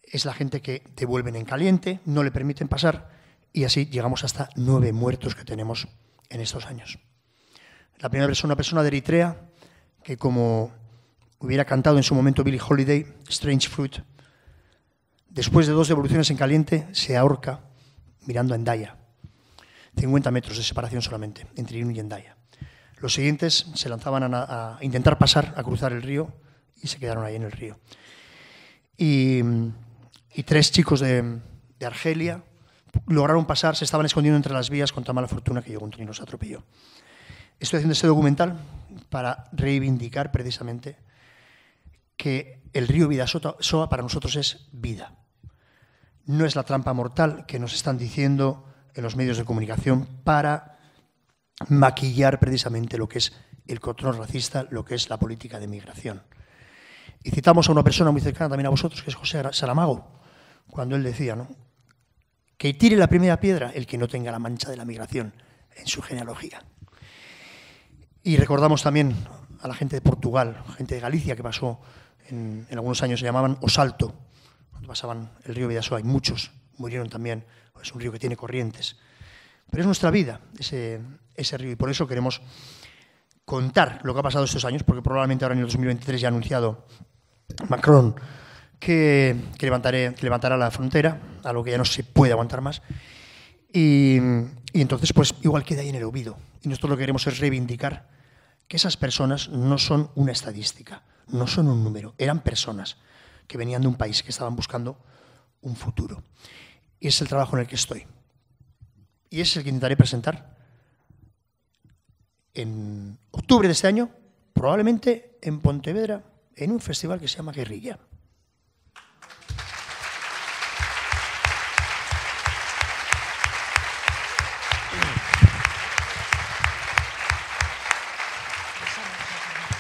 Es la gente que devuelven en caliente, no le permiten pasar y así llegamos hasta nueve muertos que tenemos en estos años. La primera persona, una persona de Eritrea, que como hubiera cantado en su momento Billy Holiday, Strange Fruit, después de dos devoluciones en caliente, se ahorca mirando a Endaya. 50 metros de separación solamente entre Irún y Endaya. Los siguientes se lanzaban a, intentar pasar, a cruzar el río y se quedaron ahí en el río. Y, tres chicos de, Argelia lograron pasar, se estaban escondiendo entre las vías con tan mala fortuna que llegó un tren y los atropelló. Estoy haciendo este documental para reivindicar precisamente que el río vida soa para nosotros es vida. No es la trampa mortal que nos están diciendo en los medios de comunicación para maquillar precisamente lo que es el control racista, lo que es la política de migración. Y citamos a una persona muy cercana también a vosotros, que es José Saramago, cuando él decía, ¿no? Que tire la primera piedra el que no tenga la mancha de la migración en su genealogía. Y recordamos también a la gente de Portugal, gente de Galicia que pasó en, algunos años, se llamaban Osalto, cuando pasaban el río Vidasoa, y muchos murieron también es un río que tiene corrientes. Pero es nuestra vida, ese, río, y por eso queremos contar lo que ha pasado estos años, porque probablemente ahora en el 2023 ya ha anunciado Macron que, levantará la frontera, algo que ya no se puede aguantar más. Y, entonces, pues igual queda ahí en el oído. Y nosotros lo que queremos es reivindicar que esas personas no son una estadística, no son un número, eran personas que venían de un país que estaban buscando un futuro y es el trabajo en el que estoy. Y es el que intentaré presentar en octubre de este año, probablemente en Pontevedra, en un festival que se llama Guerrilla.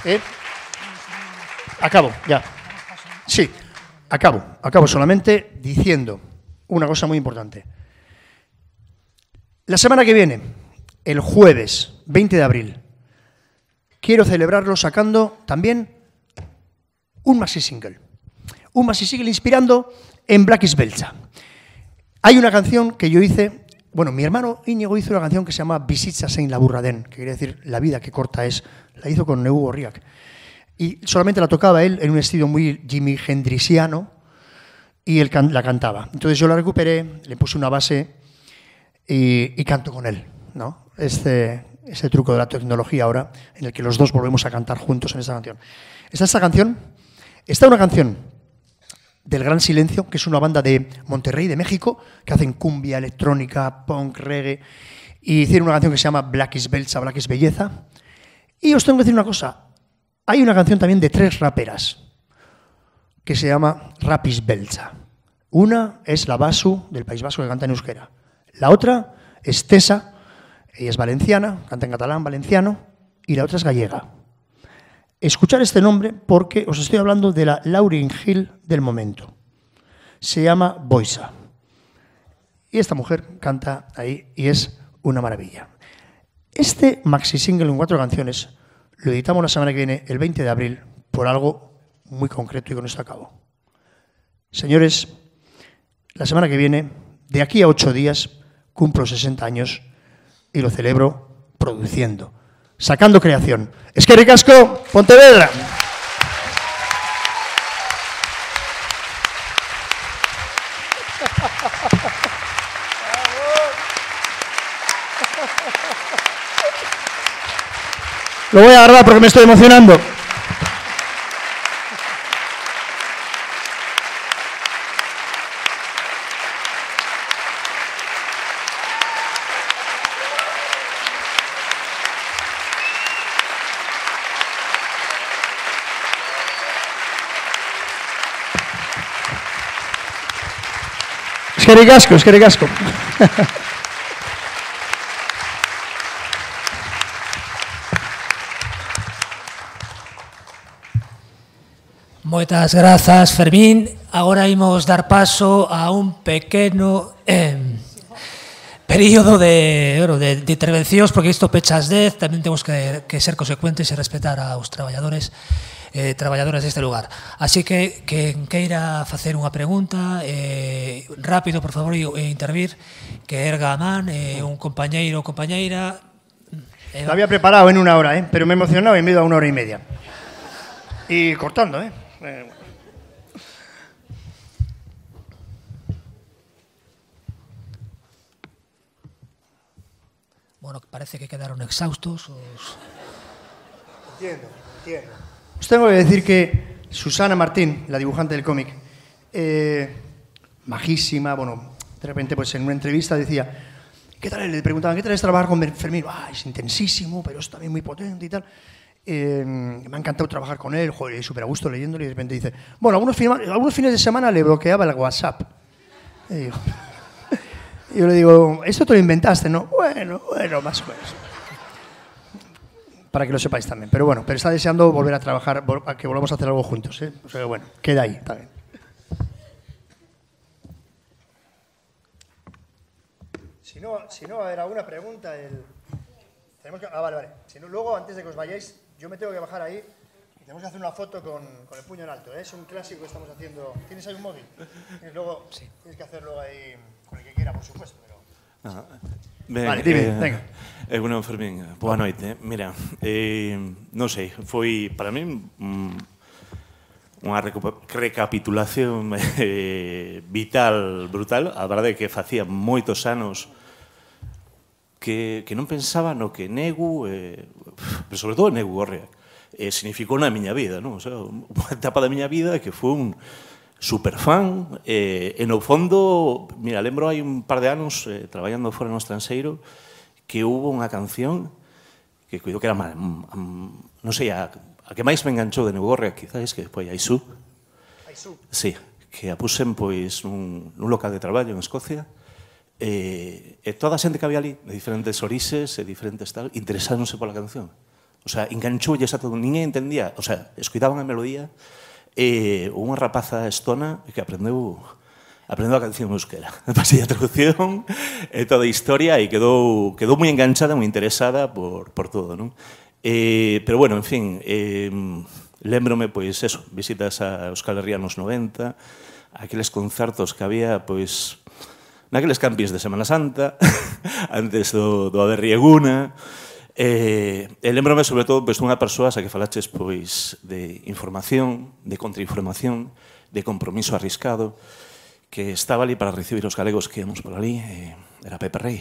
¿Eh? Acabo, ya. Sí, acabo, acabo solamente diciendo una cosa muy importante. La semana que viene, el jueves 20 de abril, quiero celebrarlo sacando también un maxi single. Un maxi single inspirando en Black is Belcha. Hay una canción que yo hice, bueno, mi hermano Íñigo hizo una canción que se llama Visitza Saint la burradén, que quiere decir la vida que corta es. La hizo con Neugo Riak. Y solamente la tocaba él en un estilo muy Jimmy Hendrixiano, y él la cantaba. Entonces yo la recuperé, le puse una base y, canto con él. ¿no? Este, ese truco de la tecnología ahora, en el que los dos volvemos a cantar juntos en esta canción. Está esta canción, está una canción del Gran Silencio, que es una banda de Monterrey, de México, que hacen cumbia, electrónica, punk, reggae, y hicieron una canción que se llama Black is belt Black is Belleza. Y os tengo que decir una cosa, hay una canción también de tres raperas, que se llama Rapis Belza. Una es la Basu del País Vasco que canta en euskera. La otra es Tesa, ella es valenciana, canta en catalán, valenciano, y la otra es gallega. Escuchar este nombre porque os estoy hablando de la Lauryn Hill del momento. Se llama Boisa. Y esta mujer canta ahí y es una maravilla. Este maxi single en cuatro canciones lo editamos la semana que viene, el 20 de abril, por algo muy concreto y con esto acabo. Señores, la semana que viene, de aquí a ocho días, cumplo 60 años y lo celebro produciendo, sacando creación. Es que Ricasco, Pontevedra. Lo voy a grabar porque me estoy emocionando. Eskerrik asko, eskerrik asko. Moitas grazas, Fermín. Agora imos dar paso a un pequeno eh, período de, bueno, de, de intervencións, porque isto pecha as 10, tamén temos que, que ser consecuentes e respetar aos traballadores. Eh, ...trabajadores de este lugar. Así que, que queira ...hacer una pregunta, eh, rápido, por favor, e, e intervir, que erga eh, un compañero o compañera... Lo había preparado en una hora, eh, pero me emocionado... y me he ido a una hora y media. Y cortando, ¿eh? bueno. parece que quedaron exhaustos. Entiendo, entiendo. Os tengo que decir que Susana Martín, la dibujante del cómic, eh, majísima, bueno, de repente pues en una entrevista decía, ¿qué tal? Le preguntaban, ¿qué tal es trabajar con Fermín? Ah, es intensísimo, pero es también muy potente y tal. Eh, me ha encantado trabajar con él, joder, súper a gusto leyéndolo y de repente dice, bueno, algunos, fines, de semana le bloqueaba el WhatsApp. Y yo, yo le digo, esto te lo inventaste, ¿no? Bueno, bueno, más o menos para que lo sepáis también. Pero bueno, pero está deseando volver a trabajar, a que volvamos a hacer algo juntos. ¿eh? O sea bueno, queda ahí también. Si no, si no, era alguna pregunta. Tenemos que... Ah, vale, vale. Si no, luego, antes de que os vayáis, yo me tengo que bajar ahí. Y tenemos que hacer una foto con, el puño en alto. ¿eh? Es un clásico que estamos haciendo. ¿Tienes ahí un móvil? luego, sí. tienes que hacerlo ahí con el que quiera, por supuesto. Pero... Ben, vale, dime, eh, venga. Eh, bueno, Fermín, boa noite. Mira, eh, non sei, foi para mí mm, unha recapitulación eh, vital, brutal. A verdade é que facía moitos anos que, que non pensaba no que Negu, eh, pero sobre todo Negu Gorria, eh, significou na miña vida, non? O sea, unha etapa da miña vida que foi un, superfan, eh, e no fondo, mira, lembro hai un par de anos, eh, traballando fora no estranxeiro, que hubo unha canción que cuido que era, mal, am, non sei, a, a que máis me enganchou de Neugorria, quizás, que foi Aisú. Aisú? Sí, que a pusen pois nun, nun local de traballo en Escocia, e, e toda a xente que había ali, de diferentes orixes e diferentes tal, interesáronse pola canción. O sea, enganchoulles a todo, ninguén entendía, o sea, escuitaban a melodía, E unha rapaza estona que aprendeu aprendeu a canción euskera. Pasei a traducción e toda a historia e quedou, quedou moi enganchada, moi interesada por, por todo. Non? Eh, pero bueno, en fin, eh, lembrome, pois, eso, visitas a Euskal Herria nos 90, aqueles concertos que había, pois, naqueles campis de Semana Santa, antes do, do Aberrieguna, Eh, e, e lembrame, sobre todo, pois, unha persoa xa que falaches pois, de información, de contrainformación, de compromiso arriscado, que estaba ali para recibir os galegos que íamos por ali, e, eh, era Pepe Rey.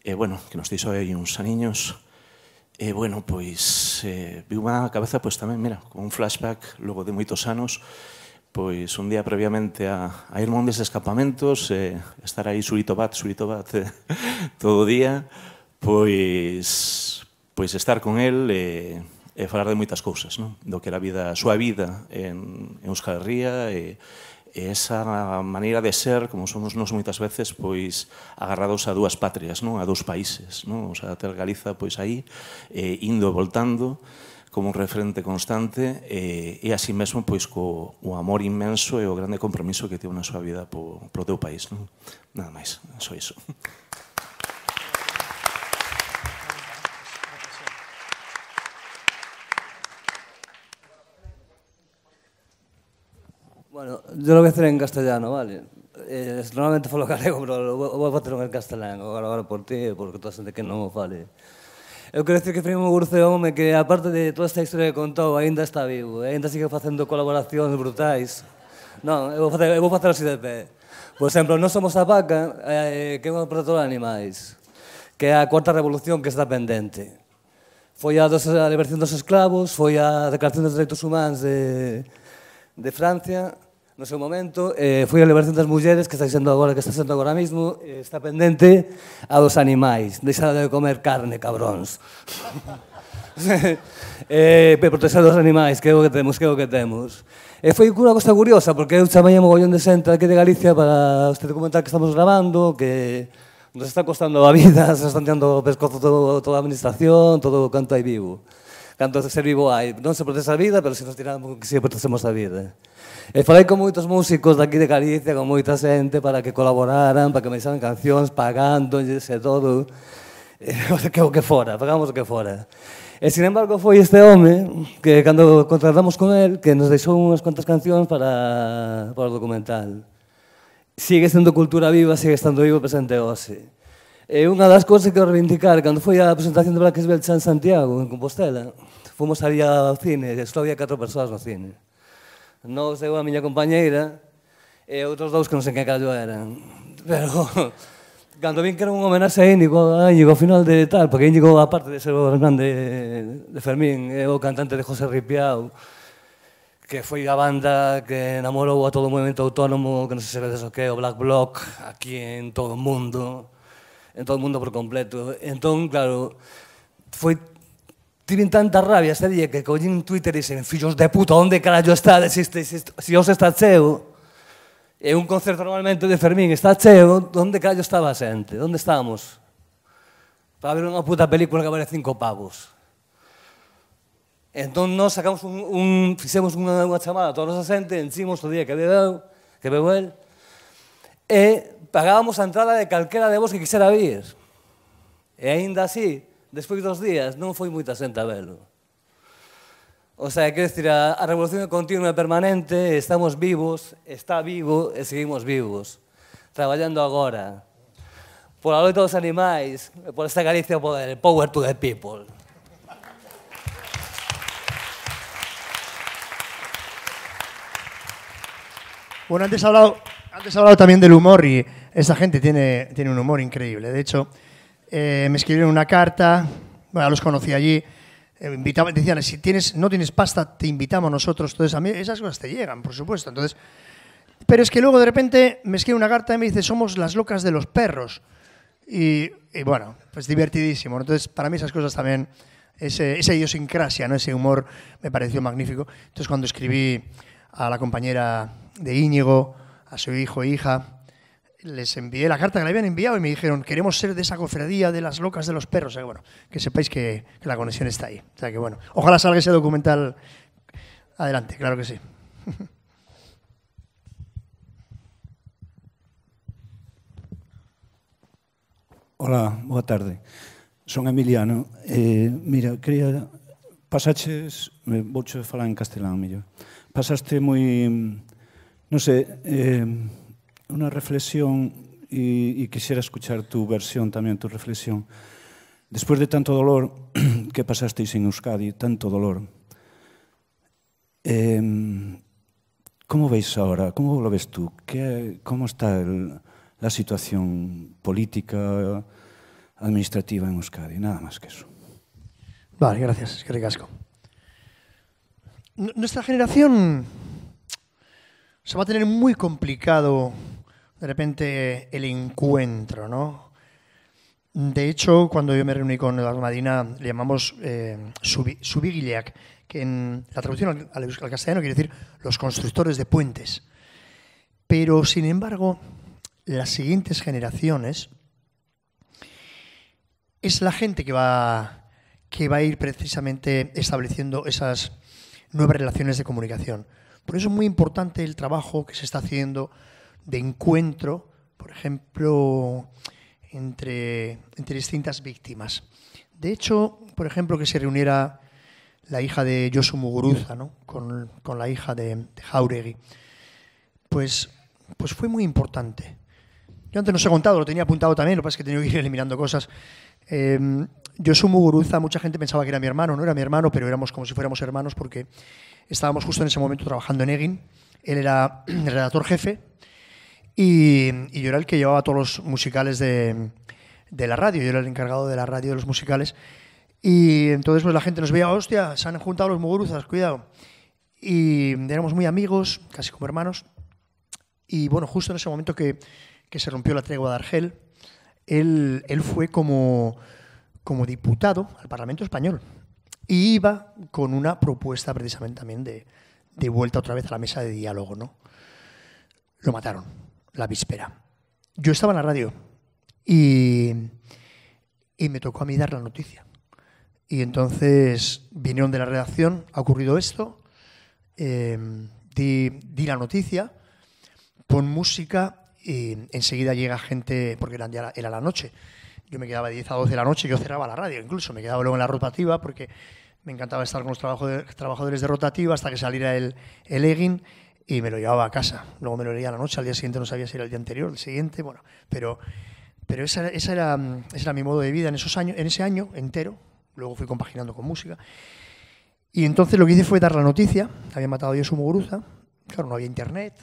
E, bueno, que nos dixo aí uns aniños, E, bueno, pois, eh, viu má a cabeza, pois tamén, mira, como un flashback, logo de moitos anos, pois un día previamente a, a ir mondes de escapamentos, eh, estar aí surito bat, surito bat, eh, todo o día, pois pois estar con el e, e falar de moitas cousas, non? Do que era a vida, a súa vida en, en Euskal Herria e, e esa maneira de ser, como somos nós moitas veces, pois agarrados a dúas patrias, non? A dous países, non? O sea, ter Galiza pois aí, e, indo e voltando, como un referente constante e, e así mesmo pois co o amor inmenso e o grande compromiso que tivo na súa vida po, pro teu país. Non? Nada máis, só iso. Bueno, yo lo voy a hacer en castellano, vale? Eh, normalmente falo galego, pero lo vou hacer en castelán, agora, agora por ti, porque toda a gente que non ¿vale? fale. Eu quero dicir que un Gurce home que aparte de toda esta historia que contou, aínda está vivo, eh. ainda sigue facendo colaboracións brutais. Non, eu vou facer, eu vou facer así de pé. Por exemplo, non somos a vaca, eh, eh, que é unha protetora de animais, que é a cuarta revolución que está pendente. Foi a, dos, a liberación dos esclavos, foi a declaración dos dereitos humanos de, de Francia, no seu momento, eh, foi a liberación das mulleres que está sendo agora, que está sendo agora mesmo, eh, está pendente a dos animais. deixada de comer carne, cabróns. eh, proteger dos animais, que é o que temos, que é o que temos. E foi unha cosa curiosa, porque eu chamai a mogollón de xente aquí de Galicia para este documental que estamos grabando, que nos está costando a vida, se están tirando o pescozo todo, toda a administración, todo o canto hai vivo. Canto de ser vivo hai. Non se protesta a vida, pero se nos tiramos que se protesemos a vida. E eh, falei con moitos músicos daqui de Galicia, con moita xente, para que colaboraran, para que me xan cancións, pagando, e todo. Eh, e, o que fora, pagamos o que fora. E, eh, sin embargo, foi este home que, cando contratamos con el, que nos deixou unhas cuantas cancións para, para o documental. Sigue sendo cultura viva, sigue estando vivo presente hoxe. E unha das cousas que quero reivindicar, cando foi a presentación de Black Isbel en Santiago, en Compostela, fomos ali ao cine, só había catro persoas no cine. Nos, eu a miña compañeira, e outros dous que non sei que callo eran. Pero, cando vin que era un homenaxe a Íñigo, a Íñigo ao final de tal, porque Íñigo, aparte de ser o grande de Fermín, é o cantante de José Ripiao, que foi a banda que enamorou a todo o movimento autónomo, que non sei se vedes o que o Black Bloc, aquí en todo o mundo, en todo o mundo por completo. Entón, claro, foi Tiven tanta rabia ese día que coñen Twitter e dixen fillos de puta, onde carallo está? Se, si, si, si os está cheo, e un concerto normalmente de Fermín está cheo, onde carallo estaba a xente? Onde estábamos? Para ver unha puta película que vale cinco pavos. Entón nos sacamos un, un fixemos unha, unha chamada a toda a xente, enximos o día que bebeu, que bebeu el, e pagábamos a entrada de calquera de vos que quixera vir. E aínda así, despois dos días non foi moita xente a velo. O sea, quero dicir, a, a revolución é continua e permanente, estamos vivos, está vivo e seguimos vivos, traballando agora, por a loita dos animais, por esta Galicia poder, power to the people. Bueno, antes he hablado, antes he hablado también del humor y esa gente tiene, tiene un humor increíble. De hecho, Eh, me escribieron una carta, bueno, los conocí allí, eh, invitaban, decían, si tienes, no tienes pasta, te invitamos nosotros. Entonces, a mí esas cosas te llegan, por supuesto. Entonces, pero es que luego de repente me escribe una carta y me dice, somos las locas de los perros. Y, bueno, pues divertidísimo. Entonces, para mí esas cosas también, ese, esa idiosincrasia, ¿no? ese humor, me pareció magnífico. Entonces, cuando escribí a la compañera de Íñigo, a su hijo e hija, les envié la carta que le habían enviado y me dijeron, queremos ser de esa cofradía de las locas de los perros. que, bueno, que sepáis que, la conexión está ahí. O sea que bueno, ojalá salga ese documental adelante, claro que sí. Hola, buenas tarde. Son Emiliano. Eh, mira, quería pasaches, de falar en castellano, mellor. Pasaste muy... No sé... una reflexión y, y quisiera escuchar tu versión también, tu reflexión. Después de tanto dolor que pasasteis en Euskadi, tanto dolor, eh, ¿cómo veis ahora? ¿Cómo lo ves tú? ¿Qué, ¿Cómo está el, la situación política, administrativa en Euskadi? Nada más que eso. Vale, gracias, es que recasco. Nuestra generación se va a tener muy complicado de repente el encuentro, ¿no? De hecho, cuando yo me reuní con Eduardo Madina, le llamamos eh, que en la traducción al, castellano quiere decir los constructores de puentes. Pero, sin embargo, las siguientes generaciones es la gente que va, que va a ir precisamente estableciendo esas nuevas relaciones de comunicación. Por eso es muy importante el trabajo que se está haciendo de encuentro, por ejemplo, entre, distintas víctimas. De hecho, por ejemplo, que se reuniera la hija de Yosu Muguruza con, la hija de, Jauregui, pues, pues fue muy importante. Yo antes no os he contado, lo tenía apuntado también, lo que pasa es que he tenido que ir eliminando cosas. Eh, em, Yosu Muguruza, mucha gente pensaba que era mi hermano, no era mi hermano, pero éramos como si fuéramos hermanos porque estábamos justo en ese momento trabajando en Egin. Él era el redactor jefe y, yo era el que llevaba todos los musicales de, la radio, yo era el encargado de la radio de los musicales. Y entonces pues la gente nos veía, hostia, se han juntado los muguruzas, cuidado. Y éramos muy amigos, casi como hermanos. Y bueno, justo en ese momento que, se rompió la tregua de Argel, él, fue como, diputado al Parlamento Español. Y iba con una propuesta precisamente también de, de vuelta otra vez a la mesa de diálogo, ¿no? Lo mataron la víspera. Yo estaba en la radio y, me tocó a mí dar la noticia. Y entonces vinieron de la redacción, ha ocurrido esto, em, di, la noticia, pon música y enseguida llega gente, porque era la noche. Yo me quedaba de 10 a 12 de la noche, yo cerraba la radio incluso, me quedaba luego en la rotativa porque me encantaba estar con los trabajadores de rotativa hasta que saliera el, el y me lo llevaba a casa. Luego me lo leía a la noche, al día siguiente no sabía si era el día anterior, el siguiente, bueno, pero, pero esa, era, ese era mi modo de vida en, esos años, en ese año entero. Luego fui compaginando con música. Y entonces lo que hice fue dar la noticia, había matado a Dios Muguruza, claro, no había internet,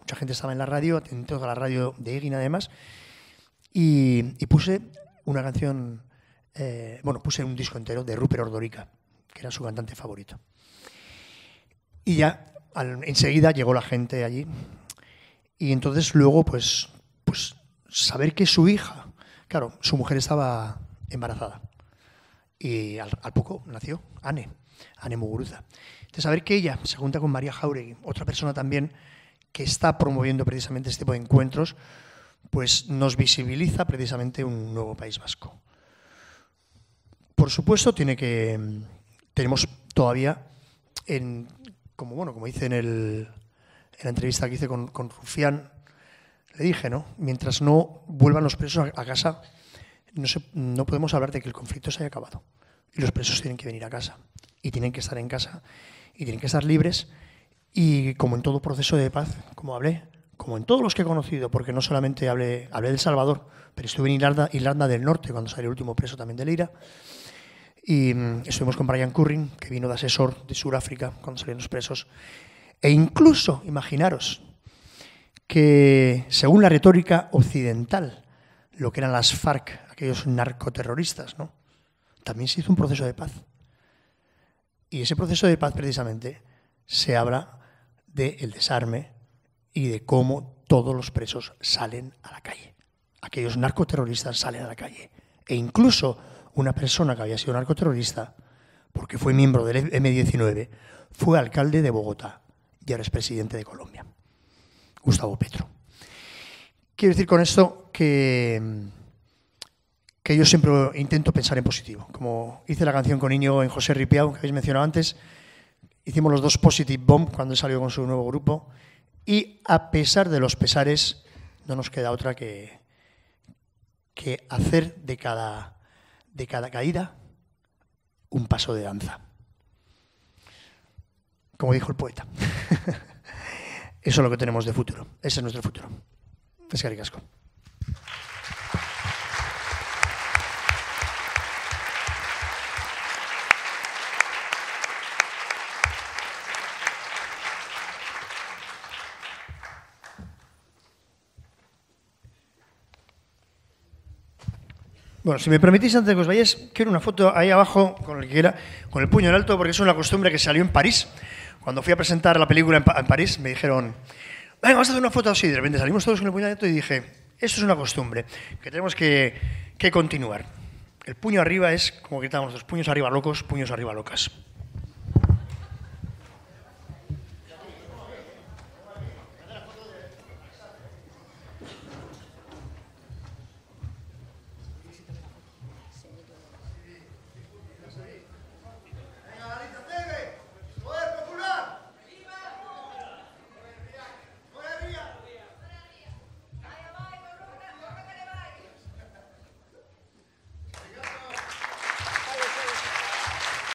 mucha gente estaba en la radio, en toda la radio de Eguin además, y, puse una canción, eh, bueno, puse un disco entero de Rupert Ordorica, que era su cantante favorito. Y ya enseguida llegó la gente allí. Y entonces luego, pues, pues saber que su hija, claro, su mujer estaba embarazada. Y al, poco nació Anne, Anne Muguruza. Entonces saber que ella se junta con María Jauregui, otra persona también que está promoviendo precisamente este tipo de encuentros, pues nos visibiliza precisamente un nuevo País Vasco. Por supuesto, tiene que, mm, tenemos todavía en como bueno, como hice en, el, en la entrevista que hice con, Rufián, le dije, ¿no? Mientras no vuelvan los presos a, casa, no, no podemos hablar de que el conflicto se haya acabado. Y los presos tienen que venir a casa, y tienen que estar en casa, y tienen que estar libres. Y como en todo proceso de paz, como hablé, como en todos los que he conocido, porque no solamente hablé, hablé de Salvador, pero estuve en Irlanda, Irlanda del Norte cuando salió el último preso también de Lira. Y mm, estuvimos con Brian Currin, que vino de asesor de Sudáfrica cuando salieron los presos. E incluso, imaginaros, que según la retórica occidental, lo que eran las FARC, aquellos narcoterroristas, también se hizo un proceso de paz. Y ese proceso de paz, precisamente, se habla del desarme y de cómo todos los presos salen a la calle. Aquellos narcoterroristas salen a la calle. E incluso una persona que había sido narcoterrorista, porque fue miembro del M19, fue alcalde de Bogotá y ahora es presidente de Colombia, Gustavo Petro. Quiero decir con esto que, que yo siempre intento pensar en positivo. Como hice la canción con Niño en José Ripiao, que habéis mencionado antes, hicimos los dos Positive Bomb cuando salió con su nuevo grupo y a pesar de los pesares no nos queda otra que, que hacer de cada de cada caída, un paso de danza. Como dijo el poeta. Eso es lo que tenemos de futuro. Ese es nuestro futuro. Es Bueno, si me permitís, antes de que os vayáis, quiero una foto ahí abajo con el, con el puño en alto, porque es una costumbre que salió en París. Cuando fui a presentar la película en, París, me dijeron, venga, vamos a hacer una foto así. De repente salimos todos con el puño en alto y dije, esto es una costumbre que tenemos que, que continuar. El puño arriba es como que los puños arriba locos, puños arriba locas.